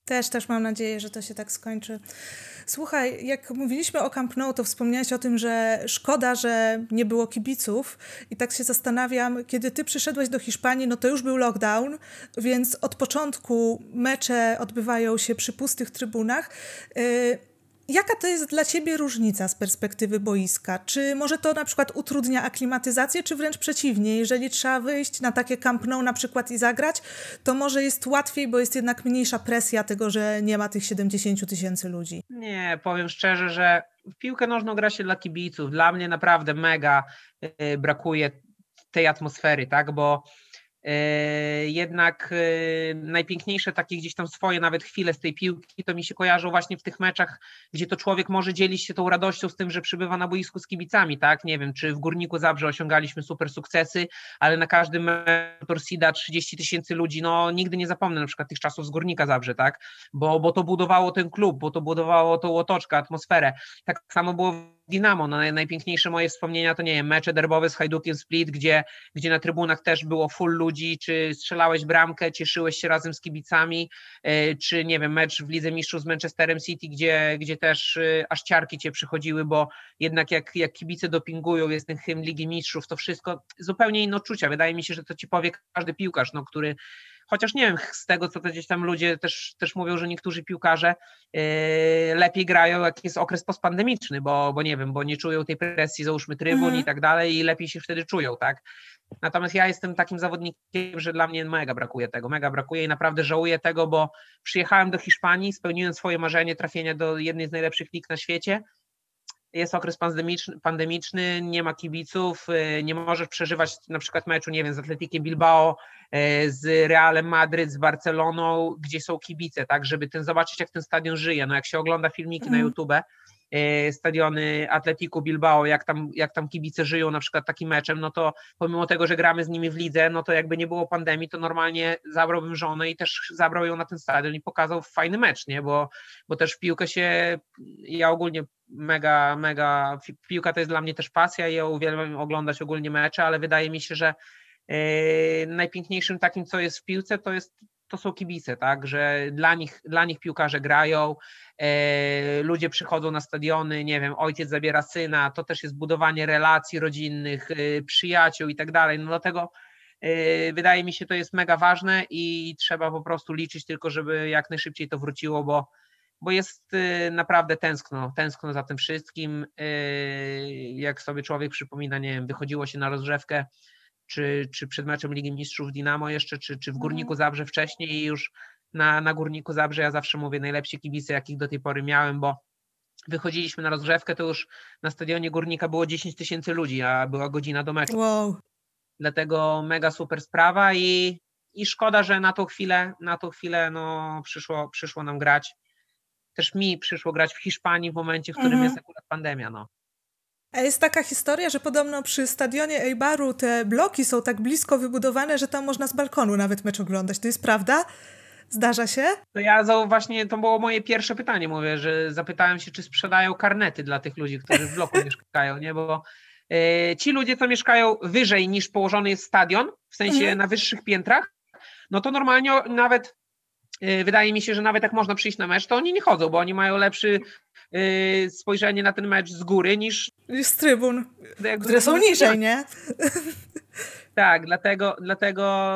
Też, też mam nadzieję, że to się tak skończy. Słuchaj, jak mówiliśmy o Camp Nou, to wspomniałaś o tym, że szkoda, że nie było kibiców i tak się zastanawiam, kiedy ty przyszedłeś do Hiszpanii, no to już był lockdown, więc od początku mecze odbywają się przy pustych trybunach. Yy, Jaka to jest dla Ciebie różnica z perspektywy boiska? Czy może to na przykład utrudnia aklimatyzację, czy wręcz przeciwnie? Jeżeli trzeba wyjść na takie Camp na przykład i zagrać, to może jest łatwiej, bo jest jednak mniejsza presja tego, że nie ma tych 70 tysięcy ludzi.
Nie, powiem szczerze, że w piłkę nożną gra się dla kibiców. Dla mnie naprawdę mega y, brakuje tej atmosfery, tak? Bo E, jednak e, najpiękniejsze takie gdzieś tam swoje nawet chwile z tej piłki to mi się kojarzą właśnie w tych meczach, gdzie to człowiek może dzielić się tą radością z tym, że przybywa na boisku z kibicami, tak? Nie wiem, czy w Górniku Zabrze osiągaliśmy super sukcesy, ale na każdym Torsida 30 tysięcy ludzi, no nigdy nie zapomnę na przykład tych czasów z Górnika Zabrze, tak? Bo, bo to budowało ten klub, bo to budowało tą otoczkę, atmosferę. Tak samo było Dinamo. No, najpiękniejsze moje wspomnienia to nie wiem, mecze derbowe z Hajdukiem Split, gdzie, gdzie na trybunach też było full ludzi, czy strzelałeś bramkę, cieszyłeś się razem z kibicami, e, czy nie wiem, mecz w Lidze Mistrzów z Manchesterem City, gdzie, gdzie też e, aż ciarki cię przychodziły, bo jednak jak, jak kibice dopingują, jest ten hymn Ligi Mistrzów, to wszystko zupełnie inne uczucia. Wydaje mi się, że to ci powie każdy piłkarz, no, który Chociaż nie wiem, z tego co to gdzieś tam ludzie też, też mówią, że niektórzy piłkarze yy, lepiej grają, jak jest okres postpandemiczny, bo, bo nie wiem, bo nie czują tej presji, załóżmy trybun mm. i mhm. tak dalej i lepiej się wtedy czują, tak? Natomiast ja jestem takim zawodnikiem, że dla mnie mega brakuje tego, mega brakuje i naprawdę żałuję tego, bo przyjechałem do Hiszpanii, spełniłem swoje marzenie trafienia do jednej z najlepszych lig na świecie, jest okres pandemiczny, pandemiczny, nie ma kibiców, y, nie możesz przeżywać na przykład meczu, nie wiem, z Atletikiem Bilbao, y, z Realem Madryt, z Barceloną, gdzie są kibice, tak, żeby ten zobaczyć, jak ten stadion żyje. No jak się ogląda filmiki mm. na mhm. YouTube, E, stadiony Atletiku Bilbao, jak tam, jak tam kibice żyją na przykład takim meczem, no to pomimo tego, że gramy z nimi w lidze, no to jakby nie było pandemii, to normalnie zabrałbym żonę i też zabrał ją na ten stadion i pokazał fajny mecz, nie? Bo, bo też piłkę się, ja ogólnie mega, mega, piłka to jest dla mnie też pasja i ja uwielbiam oglądać ogólnie mecze, ale wydaje mi się, że Yy, najpiękniejszym takim, co jest w piłce, to jest to są kibice, tak, że dla nich, dla nich piłkarze grają, e, ludzie przychodzą na stadiony, nie wiem, ojciec zabiera syna, to też jest budowanie relacji rodzinnych, e, przyjaciół i tak dalej, no dlatego e, wydaje mi się to jest mega ważne i trzeba po prostu liczyć tylko, żeby jak najszybciej to wróciło, bo bo jest e, naprawdę tęskno, tęskno za tym wszystkim. E, jak sobie człowiek przypomina, nie wiem, wychodziło się na rozgrzewkę, czy, czy przed meczem Ligi Mistrzów Dinamo jeszcze, czy, czy w mhm. Górniku Zabrze wcześniej i już na, na Górniku Zabrze ja zawsze mówię najlepsi kibice, jakich do tej pory miałem, bo wychodziliśmy na rozgrzewkę, to już na stadionie Górnika było 10 tysięcy ludzi, a była godzina do meczu. Wow. Dlatego mega super sprawa i, i szkoda, że na tą chwilę, na tą chwilę no, przyszło, przyszło nam grać. Też mi przyszło grać w Hiszpanii w momencie, w którym mhm. jest akurat pandemia. No.
A jest taka historia, że podobno przy stadionie Eibaru te bloki są tak blisko wybudowane, że tam można z balkonu nawet mecz oglądać. To jest prawda?
Zdarza się? To ja właśnie, to było moje pierwsze pytanie, mówię, że zapytałem się, czy sprzedają karnety dla tych ludzi, którzy w bloku mieszkają, nie? Bo e, ci ludzie, co mieszkają wyżej niż położony jest stadion, w sensie mhm. na wyższych piętrach, no to normalnie nawet e, wydaje mi się, że nawet jak można przyjść na mecz, to oni nie chodzą, bo oni mają lepszy Y, spojrzenie na ten mecz z góry niż... Z trybun, które są niżej, nie? Tak, dlatego, dlatego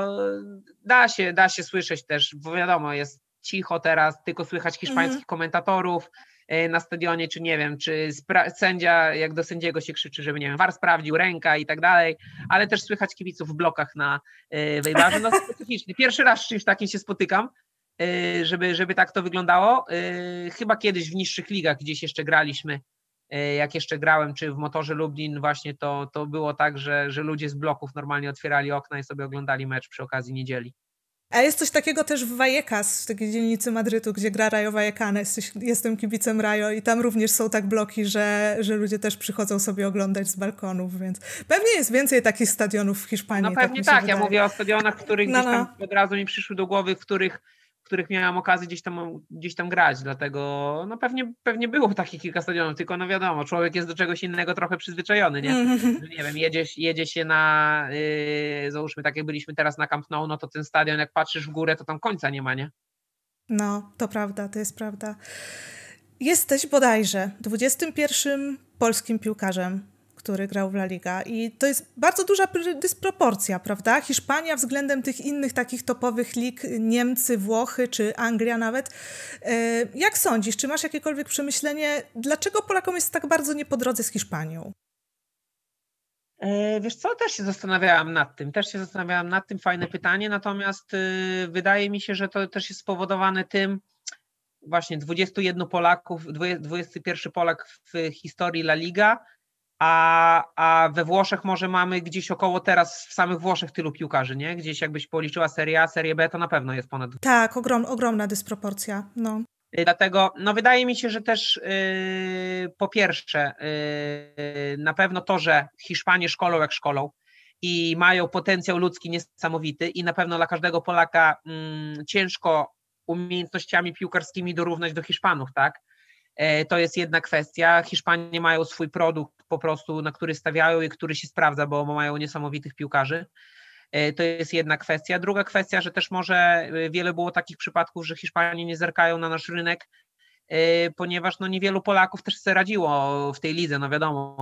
da, się, da się słyszeć też, bo wiadomo, jest cicho teraz, tylko słychać hiszpańskich mhm. komentatorów y, na stadionie, czy nie wiem, czy sędzia, jak do sędziego się krzyczy, żeby, nie wiem, war sprawdził, ręka i tak dalej, ale też słychać kibiców w blokach na y, wejbarze. No specyficzny. Pierwszy raz z czymś takim się spotykam, Y, żeby, żeby tak to wyglądało. Y, chyba kiedyś w niższych ligach gdzieś jeszcze graliśmy, y, jak jeszcze grałem, czy w Motorze Lublin właśnie to, to było tak, że, że ludzie z bloków normalnie otwierali okna i sobie oglądali mecz przy okazji niedzieli. A jest
coś takiego też w Vallecas, w takiej dzielnicy Madrytu, gdzie gra Rajo Vallecas. Jestem kibicem Rajo i tam również są tak bloki, że, że ludzie też przychodzą sobie oglądać z balkonów, więc pewnie jest więcej takich stadionów w Hiszpanii. No tak pewnie tak, tak. ja mówię
o stadionach, których no, no. tam od razu mi przyszły do głowy, w których których miałam okazję gdzieś tam, gdzieś tam grać, dlatego no pewnie, pewnie było takich kilka stadionów, tylko no wiadomo, człowiek jest do czegoś innego trochę przyzwyczajony, nie? Mhm. nie wiem, jedzie, jedzie się na, yy, załóżmy tak jak byliśmy teraz na Camp Nou, no to ten stadion jak patrzysz w górę, to tam końca nie ma, nie?
No, to prawda, to jest prawda. Jesteś bodajże 21 polskim piłkarzem który grał w La Liga. I to jest bardzo duża dysproporcja, prawda? Hiszpania względem tych innych takich topowych lig, Niemcy, Włochy czy Anglia nawet. E, jak sądzisz, czy masz jakiekolwiek przemyślenie, dlaczego Polakom jest tak bardzo nie po drodze z Hiszpanią?
E, wiesz co, też się zastanawiałam nad tym, też się zastanawiałam nad tym, fajne pytanie, natomiast y, wydaje mi się, że to też jest spowodowane tym, właśnie 21 Polaków, 21 Polak w historii La Liga a, a we Włoszech może mamy gdzieś około teraz w samych Włoszech tylu piłkarzy, nie? Gdzieś jakbyś policzyła Serie A, Serie B, to na pewno jest ponad.
Tak, ogrom, ogromna dysproporcja. No.
Y, dlatego no wydaje mi się, że też yy, po pierwsze yy, na pewno to, że Hiszpanie szkolą jak szkolą i mają potencjał ludzki niesamowity i na pewno dla każdego Polaka yy, ciężko umiejętnościami piłkarskimi dorównać do Hiszpanów, tak? Y, to jest jedna kwestia. Hiszpanie mają swój produkt, po prostu, na który stawiają i który się sprawdza, bo mają niesamowitych piłkarzy. E, to jest jedna kwestia. Druga kwestia, że też może e, wiele było takich przypadków, że Hiszpanie nie zerkają na nasz rynek, e, ponieważ no niewielu Polaków też sobie radziło w tej lidze. No wiadomo,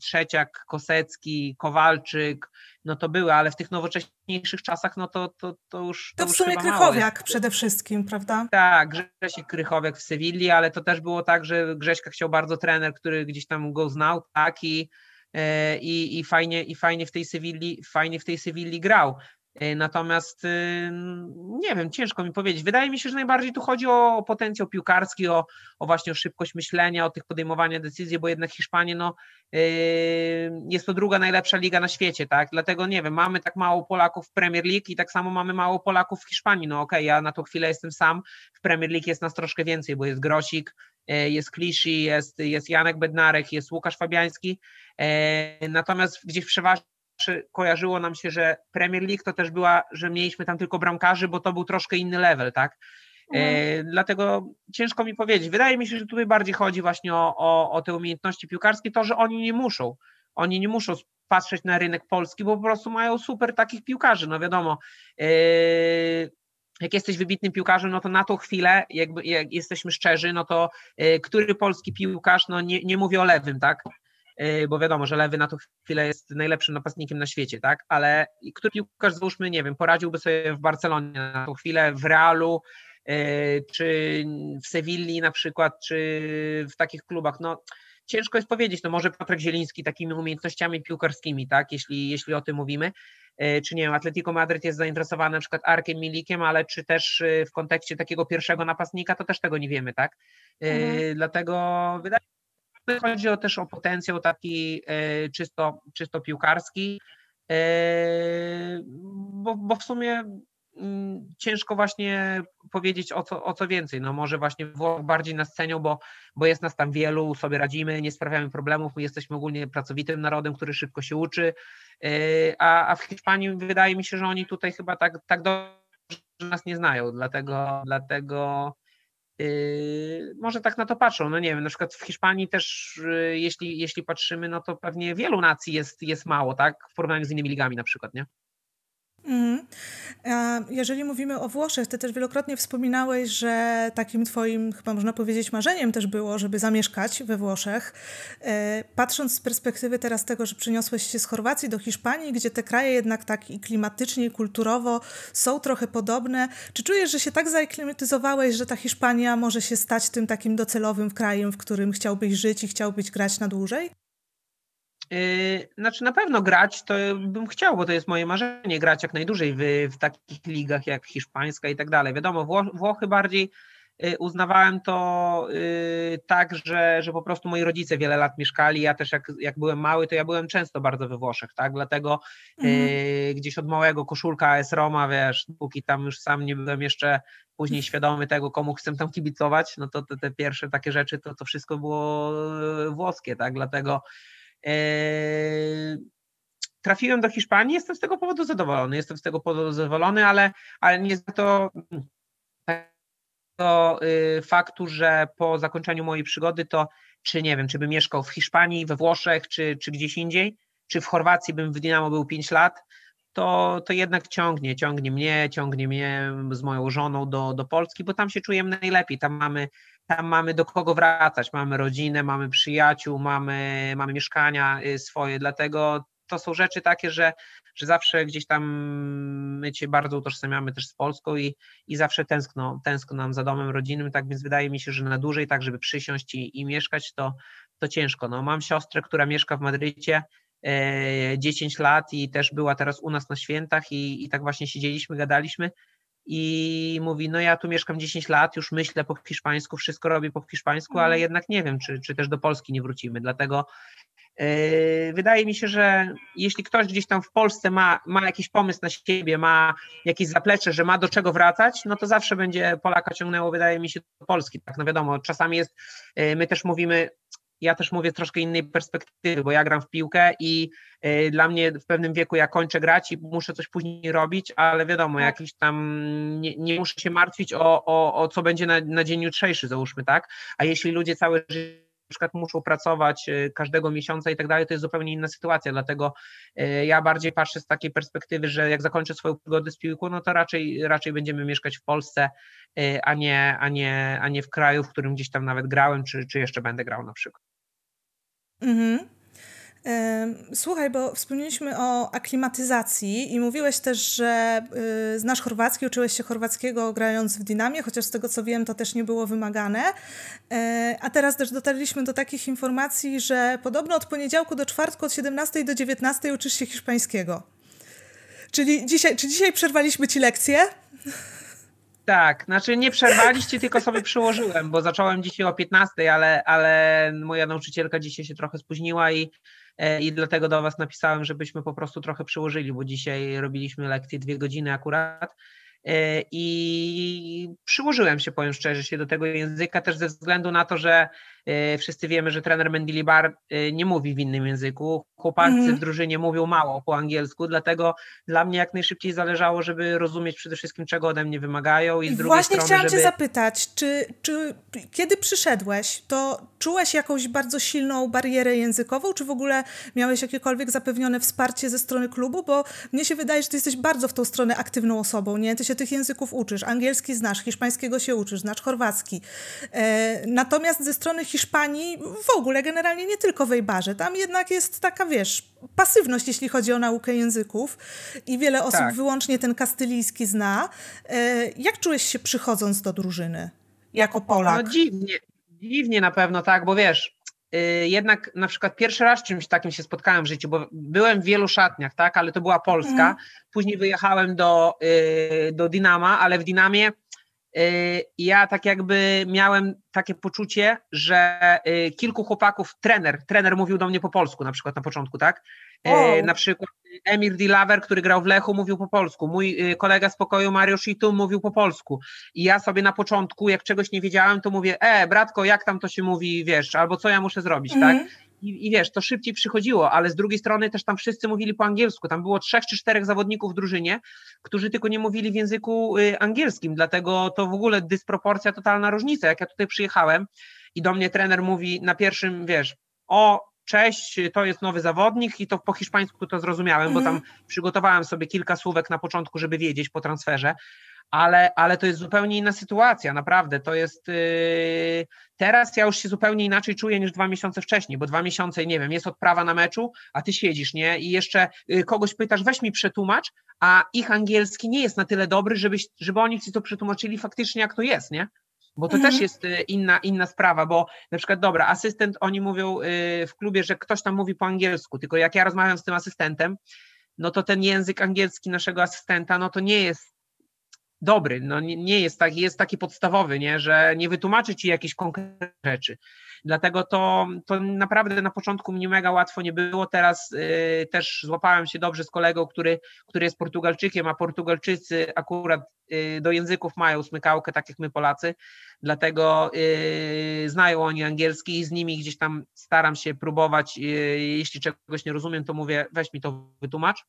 Trzeciak, Kosecki, Kowalczyk, no to były, ale w tych nowocześniejszych czasach, no to, to, to już. To, to w sumie Krychowiak przede
wszystkim, prawda?
Tak, Grzesiek Krychowiak w Sewilli, ale to też było tak, że Grześka chciał bardzo trener, który gdzieś tam go znał, tak i. E, I, i, fajnie, i fajnie w tej Sewilli grał. E, natomiast y, nie wiem, ciężko mi powiedzieć. Wydaje mi się, że najbardziej tu chodzi o potencjał piłkarski, o, o właśnie o szybkość myślenia, o tych podejmowania decyzji, bo jednak Hiszpanie, no, y, jest to druga najlepsza liga na świecie, tak? Dlatego nie wiem, mamy tak mało Polaków w Premier League i tak samo mamy mało Polaków w Hiszpanii. No okej, okay, ja na tą chwilę jestem sam. W Premier League jest nas troszkę więcej, bo jest Grosik, e, jest Kliszy, jest, jest Janek Bednarek, jest Łukasz Fabiański. E, natomiast gdzieś przeważnie kojarzyło nam się, że Premier League to też była, że mieliśmy tam tylko bramkarzy, bo to był troszkę inny level, tak? E, mhm. Dlatego ciężko mi powiedzieć. Wydaje mi się, że tutaj bardziej chodzi właśnie o, o, o te umiejętności piłkarskie, to, że oni nie muszą. Oni nie muszą patrzeć na rynek polski, bo po prostu mają super takich piłkarzy. No wiadomo, e, jak jesteś wybitnym piłkarzem, no to na tą chwilę, jakby, jak jesteśmy szczerzy, no to e, który polski piłkarz, no nie, nie mówię o lewym, tak? Yy, bo wiadomo, że lewy na tą chwilę jest najlepszym napastnikiem na świecie, tak? Ale który piłkarz, załóżmy, nie wiem, poradziłby sobie w Barcelonie na tą chwilę, w Realu, yy, czy w Sewilli na przykład, czy w takich klubach, no ciężko jest powiedzieć, no może Patryk Zieliński takimi umiejętnościami piłkarskimi, tak, jeśli, jeśli o tym mówimy, yy, czy nie wiem, Atletico Madryt jest zainteresowany, na przykład Arkiem Milikiem, ale czy też w kontekście takiego pierwszego napastnika, to też tego nie wiemy, tak, mhm. dlatego wydaje no chodzi o też o potencjał taki e, czysto, czysto piłkarski, e, bo, bo w sumie mm, ciężko właśnie powiedzieć o co, o co więcej. No może właśnie Włoch bardziej nas cenią, bo, bo jest nas tam wielu, sobie radzimy, nie sprawiamy problemów, jesteśmy ogólnie pracowitym narodem, który szybko się uczy, e, a, a w Hiszpanii wydaje mi się, że oni tutaj chyba tak, tak dobrze nas nie znają, dlatego, dlatego Yy, może tak na to patrzą. No nie wiem, na przykład w Hiszpanii też, yy, jeśli, jeśli patrzymy, no to pewnie wielu nacji jest, jest mało, tak? W porównaniu z innymi ligami na przykład, nie?
Mm. Jeżeli mówimy o Włoszech, ty też wielokrotnie wspominałeś, że takim twoim, chyba można powiedzieć, marzeniem też było, żeby zamieszkać we Włoszech. E, patrząc z perspektywy teraz tego, że przyniosłeś się z Chorwacji do Hiszpanii, gdzie te kraje jednak tak i klimatycznie, i kulturowo są trochę podobne, czy czujesz, że się tak zaaklimatyzowałeś, że ta Hiszpania może się stać tym takim docelowym krajem, w którym chciałbyś żyć i chciałbyś grać na dłużej?
Yy, znaczy na pewno grać to bym chciał, bo to jest moje marzenie, grać jak najdłużej w, w takich ligach jak hiszpańska i tak dalej. Wiadomo, Wło Włochy bardziej yy, uznawałem to yy, tak, że, że po prostu moi rodzice wiele lat mieszkali, ja też jak, jak byłem mały, to ja byłem często bardzo we Włoszech, tak, dlatego mhm. gdzieś od małego koszulka AS Roma, wiesz, póki tam już sam nie byłem jeszcze później świadomy tego, komu chcę tam kibicować, no to te, te pierwsze takie rzeczy, to to wszystko było włoskie, tak, dlatego Eee, trafiłem do Hiszpanii, jestem z tego powodu zadowolony, jestem z tego powodu zadowolony, ale, ale nie za to do y, faktu, że po zakończeniu mojej przygody to czy nie wiem, czy bym mieszkał w Hiszpanii, we Włoszech, czy, czy gdzieś indziej, czy w Chorwacji bym w Dynamo był 5 lat, to, to jednak ciągnie, ciągnie mnie, ciągnie mnie z moją żoną do, do Polski, bo tam się czujemy najlepiej, tam mamy, tam mamy do kogo wracać, mamy rodzinę, mamy przyjaciół, mamy, mamy mieszkania y, swoje, dlatego to są rzeczy takie, że, że zawsze gdzieś tam my się bardzo utożsamiamy też z Polską i, i zawsze tęskno, tęskno nam za domem rodzinnym, tak więc wydaje mi się, że na dłużej tak, żeby przysiąść i, i mieszkać, to, to ciężko. No, mam siostrę, która mieszka w Madrycie, 10 e, lat i też była teraz u nas na świętach i, i tak właśnie siedzieliśmy, gadaliśmy i mówi, no ja tu mieszkam 10 lat, już myślę po hiszpańsku, wszystko robię po hiszpańsku, ale mhm. jednak nie wiem, czy, czy też do Polski nie wrócimy, dlatego yy, wydaje mi się, że jeśli ktoś gdzieś tam w Polsce ma, ma jakiś pomysł na siebie, ma jakieś zaplecze, że ma do czego wracać, no to zawsze będzie Polaka ciągnęło, wydaje mi się, do Polski, tak, no wiadomo, czasami jest, yy, my też mówimy, ja też mówię z troszkę innej perspektywy, bo ja gram w piłkę i y, dla mnie w pewnym wieku ja kończę grać i muszę coś później robić, ale wiadomo, tak. jakiś tam nie, nie muszę się martwić o, o, o co będzie na, na dzień jutrzejszy, załóżmy, tak? A jeśli ludzie całe życie na przykład muszą pracować y, każdego miesiąca i tak dalej, to jest zupełnie inna sytuacja. Dlatego y, ja bardziej patrzę z takiej perspektywy, że jak zakończę swoją przygodę z piłką, no to raczej, raczej będziemy mieszkać w Polsce, a nie, a, nie, a nie w kraju, w którym gdzieś tam nawet grałem, czy, czy jeszcze będę grał na przykład.
Mhm. Słuchaj, bo wspomnieliśmy o aklimatyzacji i mówiłeś też, że y, znasz chorwacki, uczyłeś się chorwackiego grając w Dynamie, chociaż z tego co wiem, to też nie było wymagane. E, a teraz też dotarliśmy do takich informacji, że podobno od poniedziałku do czwartku, od 17 do 19 uczysz się hiszpańskiego. Czyli dzisiaj, czy dzisiaj przerwaliśmy ci lekcję?
tak. Znaczy nie przerwaliście, tylko sobie przyłożyłem, bo zacząłem dzisiaj o 15, ale, ale moja nauczycielka dzisiaj się trochę spóźniła i, e, i dlatego do Was napisałem, żebyśmy po prostu trochę przyłożyli, bo dzisiaj robiliśmy lekcje dwie godziny akurat Y, I przyłożyłem się, powiem szczerze, się do tego języka też ze względu na to, że y, wszyscy wiemy, że trener Mendilibar y, nie mówi w innym języku. Chłopacy mm. w drużynie mówią mało po angielsku, dlatego dla mnie jak najszybciej zależało, żeby rozumieć przede wszystkim, czego ode mnie wymagają. I z drugiej Właśnie strony, chciałam żeby... Cię
zapytać, czy, czy kiedy przyszedłeś, to czułeś jakąś bardzo silną barierę językową, czy w ogóle miałeś jakiekolwiek zapewnione wsparcie ze strony klubu? Bo mnie się wydaje, że Ty jesteś bardzo w tą stronę aktywną osobą, nie? Ty się się tych języków uczysz. Angielski znasz, hiszpańskiego się uczysz, znasz chorwacki. E, natomiast ze strony Hiszpanii w ogóle, generalnie nie tylko w Ejbarze, tam jednak jest taka, wiesz, pasywność, jeśli chodzi o naukę języków i wiele osób tak. wyłącznie ten kastylijski zna. E, jak czułeś się przychodząc do drużyny?
Jako no Polak? No dziwnie, dziwnie na pewno, tak, bo wiesz, Y, jednak na przykład pierwszy raz czymś takim się spotkałem w życiu, bo byłem w wielu szatniach, tak, ale to była Polska. Mm. Później wyjechałem do, y, do Dinama, ale w Dinamie y, ja tak jakby miałem takie poczucie, że kilku chłopaków, trener, trener mówił do mnie po polsku na przykład na początku, tak? E, wow. Na przykład Emir Dilaver, który grał w Lechu, mówił po polsku. Mój y, kolega z pokoju Mariusz Itu, mówił po polsku. I ja sobie na początku, jak czegoś nie wiedziałem, to mówię, e, bratko, jak tam to się mówi, wiesz, albo co ja muszę zrobić, tak? Mhm. I, I, wiesz, to szybciej przychodziło, ale z drugiej strony też tam wszyscy mówili po angielsku. Tam było trzech czy czterech zawodników w drużynie, którzy tylko nie mówili w języku y, angielskim, dlatego to w ogóle dysproporcja, totalna różnica. Jak ja tutaj przyjechałem i do mnie trener mówi na pierwszym, wiesz, o cześć, to jest nowy zawodnik i to po hiszpańsku to zrozumiałem, mhm. bo tam mhm. przygotowałem sobie kilka słówek na początku, żeby wiedzieć po transferze, ale, ale to jest zupełnie inna sytuacja, naprawdę. To jest. Yy, teraz ja już się zupełnie inaczej czuję niż dwa miesiące wcześniej, bo dwa miesiące, nie wiem, jest odprawa na meczu, a ty siedzisz, nie? I jeszcze y, kogoś pytasz, weź mi przetłumacz, a ich angielski nie jest na tyle dobry, żebyś, żeby oni ci to przetłumaczyli faktycznie, jak to jest, nie? Bo to mhm. też jest y, inna, inna sprawa, bo na przykład, dobra, asystent, oni mówią y, w klubie, że ktoś tam mówi po angielsku, tylko jak ja rozmawiam z tym asystentem, no to ten język angielski naszego asystenta, no to nie jest dobry. No nie, nie jest taki, jest taki podstawowy, nie? że nie wytłumaczy ci jakieś konkretne rzeczy. Dlatego to, to naprawdę na początku nie mega łatwo nie było. Teraz y, też złapałem się dobrze z kolegą, który, który jest Portugalczykiem, a Portugalczycy akurat y, do języków mają smykałkę, tak jak my Polacy, dlatego y, znają oni angielski i z nimi gdzieś tam staram się próbować. jeśli czegoś nie rozumiem, to mówię, weź mi to wytłumacz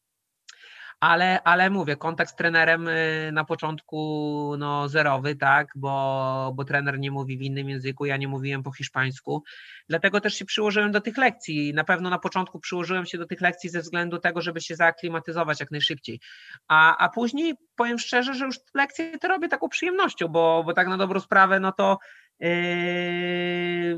ale, ale mówię, kontakt z trenerem y, na początku no, zerowy, tak, bo, bo trener nie mówi w innym języku, ja nie mówiłem po hiszpańsku, dlatego też się przyłożyłem do tych lekcji. Na pewno na początku przyłożyłem się do tych lekcji ze względu tego, żeby się zaaklimatyzować jak najszybciej. A, a później powiem szczerze, że już lekcje te robię taką przyjemnością, bo, bo tak na dobrą sprawę, no to Yy,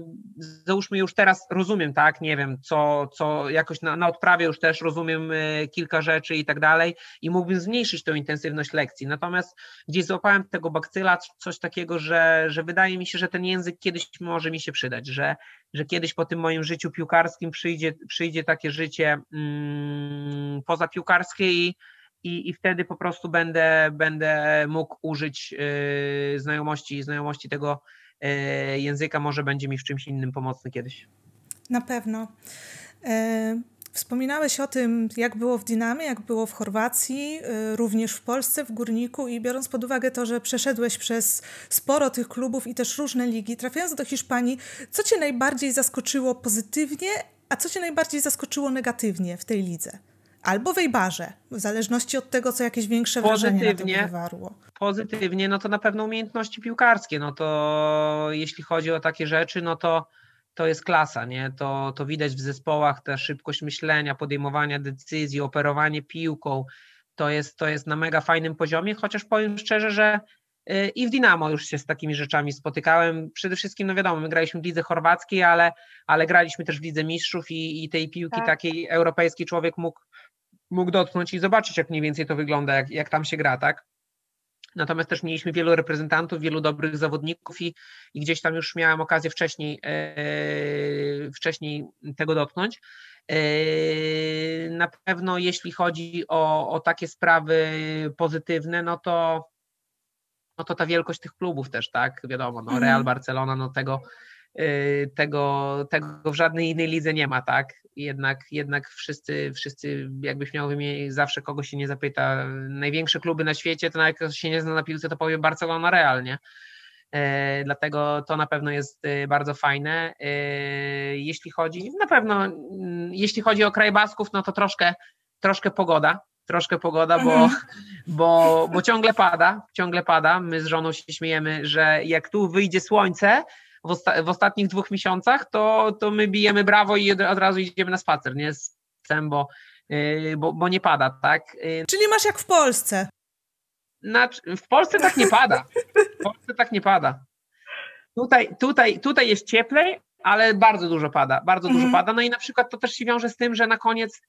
załóżmy już teraz rozumiem, tak, nie wiem, co, co jakoś na, na odprawie już też rozumiem yy, kilka rzeczy i tak dalej i mógłbym zmniejszyć tą intensywność lekcji. Natomiast gdzieś złapałem tego bakcyla, coś takiego, że, że wydaje mi się, że ten język kiedyś może mi się przydać, że, że kiedyś po tym moim życiu piłkarskim przyjdzie, przyjdzie takie życie mm, pozapiłkarskie i i, i wtedy po prostu będę, będę mógł użyć yy, znajomości, znajomości tego, E, języka, może będzie mi w czymś innym pomocny kiedyś.
Na pewno. E, wspominałeś o tym, jak było w Dinamie, jak było w Chorwacji, e, również w Polsce, w Górniku i biorąc pod uwagę to, że przeszedłeś przez sporo tych klubów i też różne ligi, trafiając do Hiszpanii, co Cię najbardziej zaskoczyło pozytywnie, a co Cię najbardziej zaskoczyło negatywnie w tej lidze? albo wejbarze, w zależności od tego, co jakieś większe wrażenie na wywarło.
Pozytywnie, no to na pewno umiejętności piłkarskie, no to jeśli chodzi o takie rzeczy, no to to jest klasa, nie? To, to widać w zespołach, ta szybkość myślenia, podejmowania decyzji, operowanie piłką, to jest, to jest na mega fajnym poziomie, chociaż powiem szczerze, że y, i w Dinamo już się z takimi rzeczami spotykałem. Przede wszystkim, no wiadomo, my graliśmy w lidze chorwackiej, ale, ale graliśmy też w lidze mistrzów i, i tej piłki tak. takiej europejskiej człowiek mógł mógł dotknąć i zobaczyć, jak mniej więcej to wygląda, jak, jak tam się gra, tak? Natomiast też mieliśmy wielu reprezentantów, wielu dobrych zawodników i, i gdzieś tam już miałem okazję wcześniej, yy, wcześniej tego dotknąć. E, na pewno jeśli chodzi o, o takie sprawy pozytywne, no to, no to ta wielkość tych klubów też, tak? Wiadomo, no mhm. Real, Barcelona, no tego, e, tego, tego w żadnej innej lidze nie ma, tak? jednak, jednak wszyscy, wszyscy jakbyś miał wymienić, zawsze kogo się nie zapyta, największe kluby na świecie, to nawet jak się nie zna na piłce, to powie Barcelona realnie e, Dlatego to na pewno jest y, bardzo fajne. E, jeśli chodzi, na pewno, mm, jeśli chodzi o kraj Basków, no to troszkę, troszkę pogoda, troszkę pogoda, bo, mhm. bo, bo ciągle pada, ciągle pada. My z żoną się śmiejemy, że jak tu wyjdzie słońce, w, osta w, ostatnich dwóch miesiącach, to, to my bijemy brawo i od, od razu idziemy na spacer, nie? Z psem, bo, yy, bo, bo, nie pada, tak? Yy. Czyli masz jak w Polsce. Znaczy, w Polsce tak nie pada. W Polsce tak nie pada. Tutaj, tutaj, tutaj jest cieplej, ale bardzo dużo pada, bardzo dużo mhm. pada. No i na przykład to też się wiąże z tym, że na koniec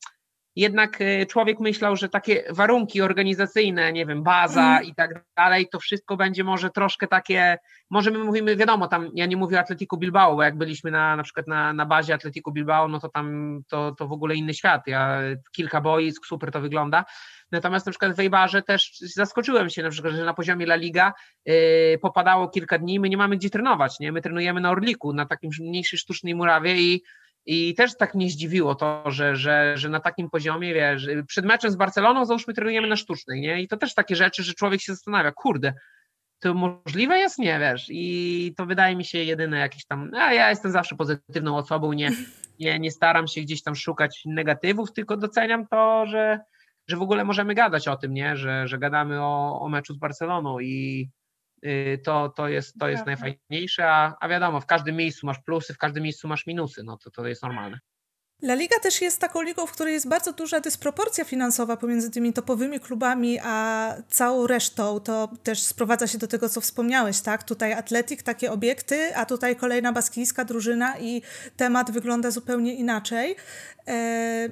jednak e, człowiek myślał, że takie warunki organizacyjne, nie wiem, baza mhm. i tak dalej, to wszystko będzie może troszkę takie, może my mówimy, wiadomo, tam ja nie mówię o Atletiku Bilbao, bo jak byliśmy na, na przykład na, na bazie Atletiku Bilbao, no to tam to, to w ogóle inny świat, ja, kilka boisk, super to wygląda, Natomiast na przykład w Eibarze też zaskoczyłem się, na przykład, że na poziomie La Liga yy, popadało kilka dni i my nie mamy gdzie trenować. Nie? My trenujemy na Orliku, na takim mniejszej sztucznej murawie i i też tak mnie zdziwiło to, że, że, że na takim poziomie, wiesz, przed meczem z Barceloną załóżmy trenujemy na sztucznej, nie? I to też takie rzeczy, że człowiek się zastanawia, kurde, to możliwe jest? Nie, wiesz. I to wydaje mi się jedyne jakieś tam, a ja jestem zawsze pozytywną osobą, nie, nie, nie staram się gdzieś tam szukać negatywów, tylko doceniam to, że, że w ogóle możemy gadać o tym, nie? Że, że gadamy o, o meczu z Barceloną i Y, to, to jest, to jest najfajniejsze, a, a wiadomo, w każdym miejscu masz plusy, w każdym miejscu masz minusy, no to, to jest normalne.
La Liga też jest taką ligą, w której jest bardzo duża dysproporcja finansowa pomiędzy tymi topowymi klubami a całą resztą. To też sprowadza się do tego, co wspomniałeś, tak? Tutaj Atletik, takie obiekty, a tutaj kolejna baskijska drużyna i temat wygląda zupełnie inaczej. Eee,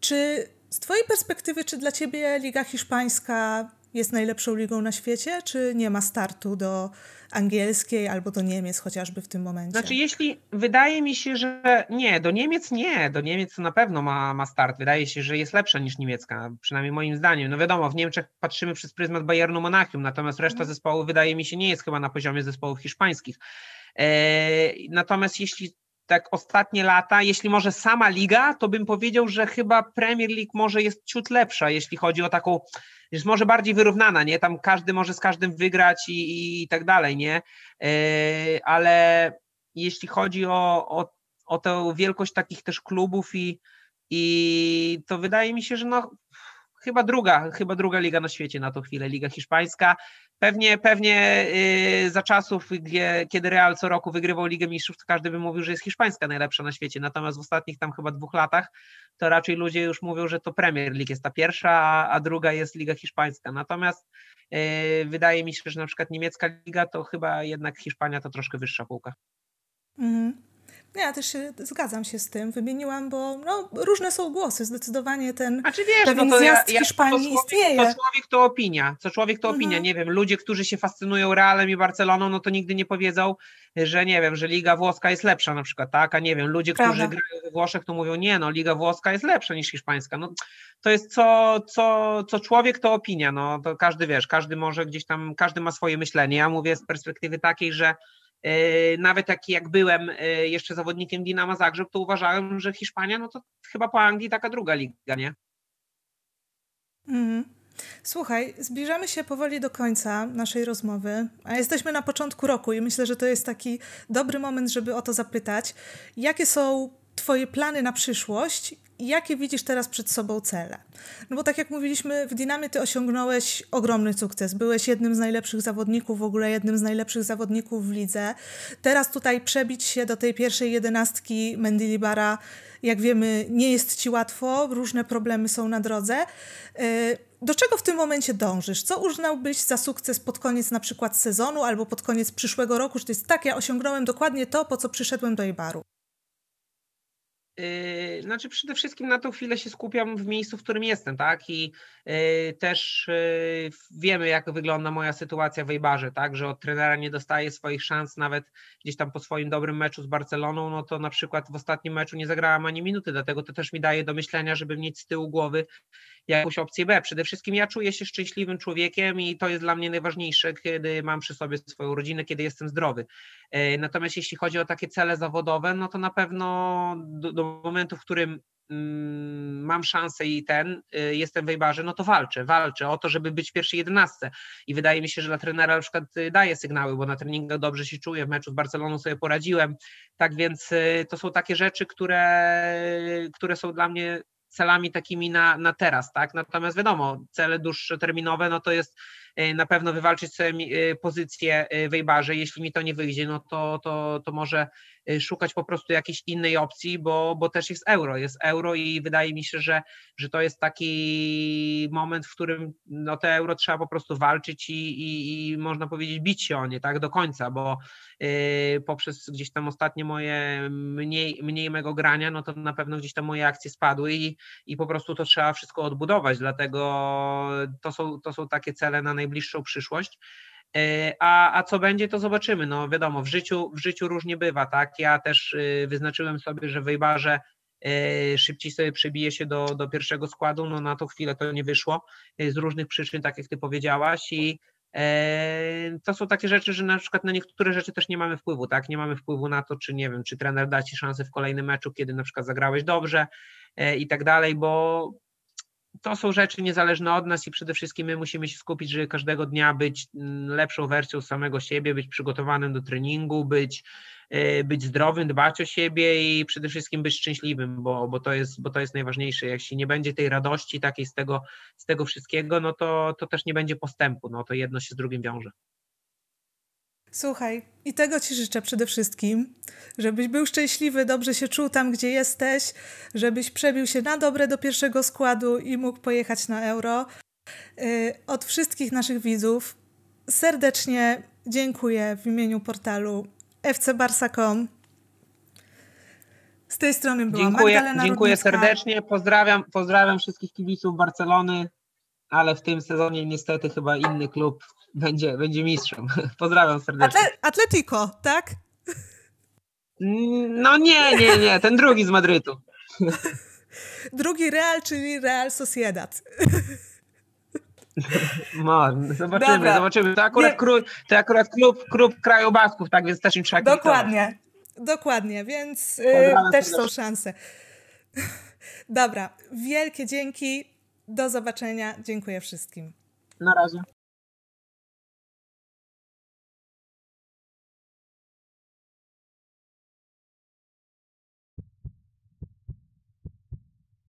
czy z Twojej perspektywy, czy dla Ciebie Liga Hiszpańska jest najlepszą ligą na świecie, czy nie ma startu do angielskiej albo do Niemiec chociażby w tym momencie? Znaczy,
jeśli wydaje mi się, że nie, do Niemiec nie, do Niemiec na pewno ma, ma start. Wydaje się, że jest lepsza niż niemiecka, przynajmniej moim zdaniem. No wiadomo, w Niemczech patrzymy przez pryzmat Bayernu Monachium, natomiast reszta mhm. zespołu wydaje mi się nie jest chyba na poziomie zespołów hiszpańskich. E, natomiast jeśli tak ostatnie lata, jeśli może sama liga, to bym powiedział, że chyba Premier League może jest ciut lepsza, jeśli chodzi o taką, jest może bardziej wyrównana, nie? Tam każdy może z każdym wygrać i, i, i tak dalej, nie? Yy, ale jeśli chodzi o, o, o tę wielkość takich też klubów i, i to wydaje mi się, że no chyba druga, chyba druga liga na świecie na tą chwilę, Liga Hiszpańska. Pewnie, pewnie y, za czasów, gdzie, kiedy Real co roku wygrywał Ligę Mistrzów, to każdy by mówił, że jest hiszpańska najlepsza na świecie. Natomiast w ostatnich tam chyba dwóch latach to raczej ludzie już mówią, że to Premier League jest ta pierwsza, a, a druga jest Liga Hiszpańska. Natomiast yy, wydaje mi się, że na przykład niemiecka liga to chyba jednak Hiszpania to troszkę wyższa półka.
Mhm. No ja też się, zgadzam się z tym, wymieniłam, bo no, różne są głosy. Zdecydowanie ten A czy wiesz, pewien no to ja, ja, Hiszpanii to istnieje. co
człowiek to opinia. Co człowiek to opinia. Mhm. Nie wiem, ludzie, którzy się fascynują Realem i Barceloną, no to nigdy nie powiedzą, że nie wiem, że Liga Włoska jest lepsza na przykład, tak? A nie wiem, ludzie, Prawda. którzy grają we Włoszech, to mówią, nie no, Liga Włoska jest lepsza niż hiszpańska. No, to jest co, co, co człowiek to opinia. No, to każdy, wiesz, każdy może gdzieś tam, każdy ma swoje myślenie. Ja mówię z perspektywy takiej, że E, nawet jak, jak byłem e, jeszcze zawodnikiem Dinama Zagrzeb, to uważałem, że Hiszpania, no to chyba po Anglii taka druga liga, nie?
Mhm. Słuchaj, zbliżamy się powoli do końca naszej rozmowy, a jesteśmy na początku roku i myślę, że to jest taki dobry moment, żeby o to zapytać. Jakie są Twoje plany na przyszłość jakie widzisz teraz przed sobą cele? No bo tak jak mówiliśmy, w Dinamie ty osiągnąłeś ogromny sukces. Byłeś jednym z najlepszych zawodników, w ogóle jednym z najlepszych zawodników w lidze. Teraz tutaj przebić się do tej pierwszej jedenastki Mendilibara, jak wiemy, nie jest ci łatwo, różne problemy są na drodze. Y, do czego w tym momencie dążysz? Co uznałbyś za sukces pod koniec na przykład sezonu albo pod koniec przyszłego roku, że to jest tak, ja osiągnąłem dokładnie to, po co przyszedłem do Ibaru?
Yy, znaczy przede wszystkim na tą chwilę się skupiam w miejscu, w którym jestem, tak? I yy, też yy, wiemy, jak wygląda moja sytuacja w Eibarze, tak? Że od trenera nie dostaję swoich szans, nawet gdzieś tam po swoim dobrym meczu z Barceloną, no to na przykład w ostatnim meczu nie zagrałam ani minuty, dlatego to też mi daje do myślenia, żeby mieć z tyłu głowy, jakąś opcję B. Przede wszystkim ja czuję się szczęśliwym człowiekiem i to jest dla mnie najważniejsze, kiedy mam przy sobie swoją rodzinę, kiedy jestem zdrowy. E, natomiast jeśli chodzi o takie cele zawodowe, no to na pewno do, do momentu, w którym mm, mam szansę i ten, e, jestem w Ejbarze, no to walczę, walczę o to, żeby być pierwszy jedenastce i wydaje mi się, że dla trenera na przykład e, daje sygnały, bo na treningach dobrze się czuję, w meczu z Barceloną sobie poradziłem, tak więc to są takie rzeczy, które, które są dla mnie celami takimi na, na teraz, tak? Natomiast wiadomo, cele terminowe, no to jest e, na pewno wywalczyć sobie e, pozycję e, w Ejbarze. Jeśli mi to nie wyjdzie, no to, to, to może Y, szukać po prostu jakiejś innej opcji, bo, bo też jest euro, jest euro i wydaje mi się, że, że to jest taki moment, w którym no, te euro trzeba po prostu walczyć i, i, i można powiedzieć bić się o nie tak do końca, bo yy, poprzez gdzieś tam ostatnie moje mniej, mniej mego grania, no to na pewno gdzieś tam moje akcje spadły i, i po prostu to trzeba wszystko odbudować, dlatego to są, to są takie cele na najbliższą przyszłość. E, a, a co będzie, to zobaczymy. No wiadomo, w życiu, w życiu różnie bywa, tak? Ja też y, wyznaczyłem sobie, że w e, szybciej sobie przebije się do, do pierwszego składu, no na tą chwilę to nie wyszło e, z różnych przyczyn, tak jak ty powiedziałaś i to są takie rzeczy, że na przykład na niektóre rzeczy też nie mamy wpływu, tak? Nie mamy wpływu na to, czy nie wiem, czy trener da ci szansę w kolejnym meczu, kiedy na przykład zagrałeś dobrze i tak dalej, bo to są rzeczy niezależne od nas i przede wszystkim my musimy się skupić, żeby każdego dnia być mm, lepszą wersją samego siebie, być przygotowanym do treningu, być, y, być zdrowym, dbać o siebie i przede wszystkim być szczęśliwym, bo, bo, to, jest, bo to jest najważniejsze. Jeśli nie będzie tej radości takiej z tego, z tego wszystkiego, no to, to też nie będzie postępu, no to jedno się z drugim wiąże.
Słuchaj, i tego Ci życzę przede wszystkim, żebyś był szczęśliwy, dobrze się czuł tam, gdzie jesteś, żebyś przebił się na dobre do pierwszego składu i mógł pojechać na euro. Y, od wszystkich naszych widzów serdecznie dziękuję w imieniu portalu fcbarsa.com. Z tej strony była dziękuję, Magdalena Dziękuję Rudnicka.
serdecznie, pozdrawiam, pozdrawiam wszystkich kibiców Barcelony, ale w tym sezonie niestety chyba inny klub będzie, będzie mistrzem. Pozdrawiam serdecznie. Atle
Atletico, tak? Mm, no
nie, nie, nie, ten drugi z Madrytu.
Drugi Real, czyli Real Sociedad.
No, zobaczymy, Dobra. zobaczymy. To akurat, kru, to akurat klub, klub kraju Basków, tak więc też im trzeba Dokładnie,
dokładnie, więc yy, też są szanse. Dobra, wielkie dzięki, do zobaczenia, dziękuję wszystkim. Na razie.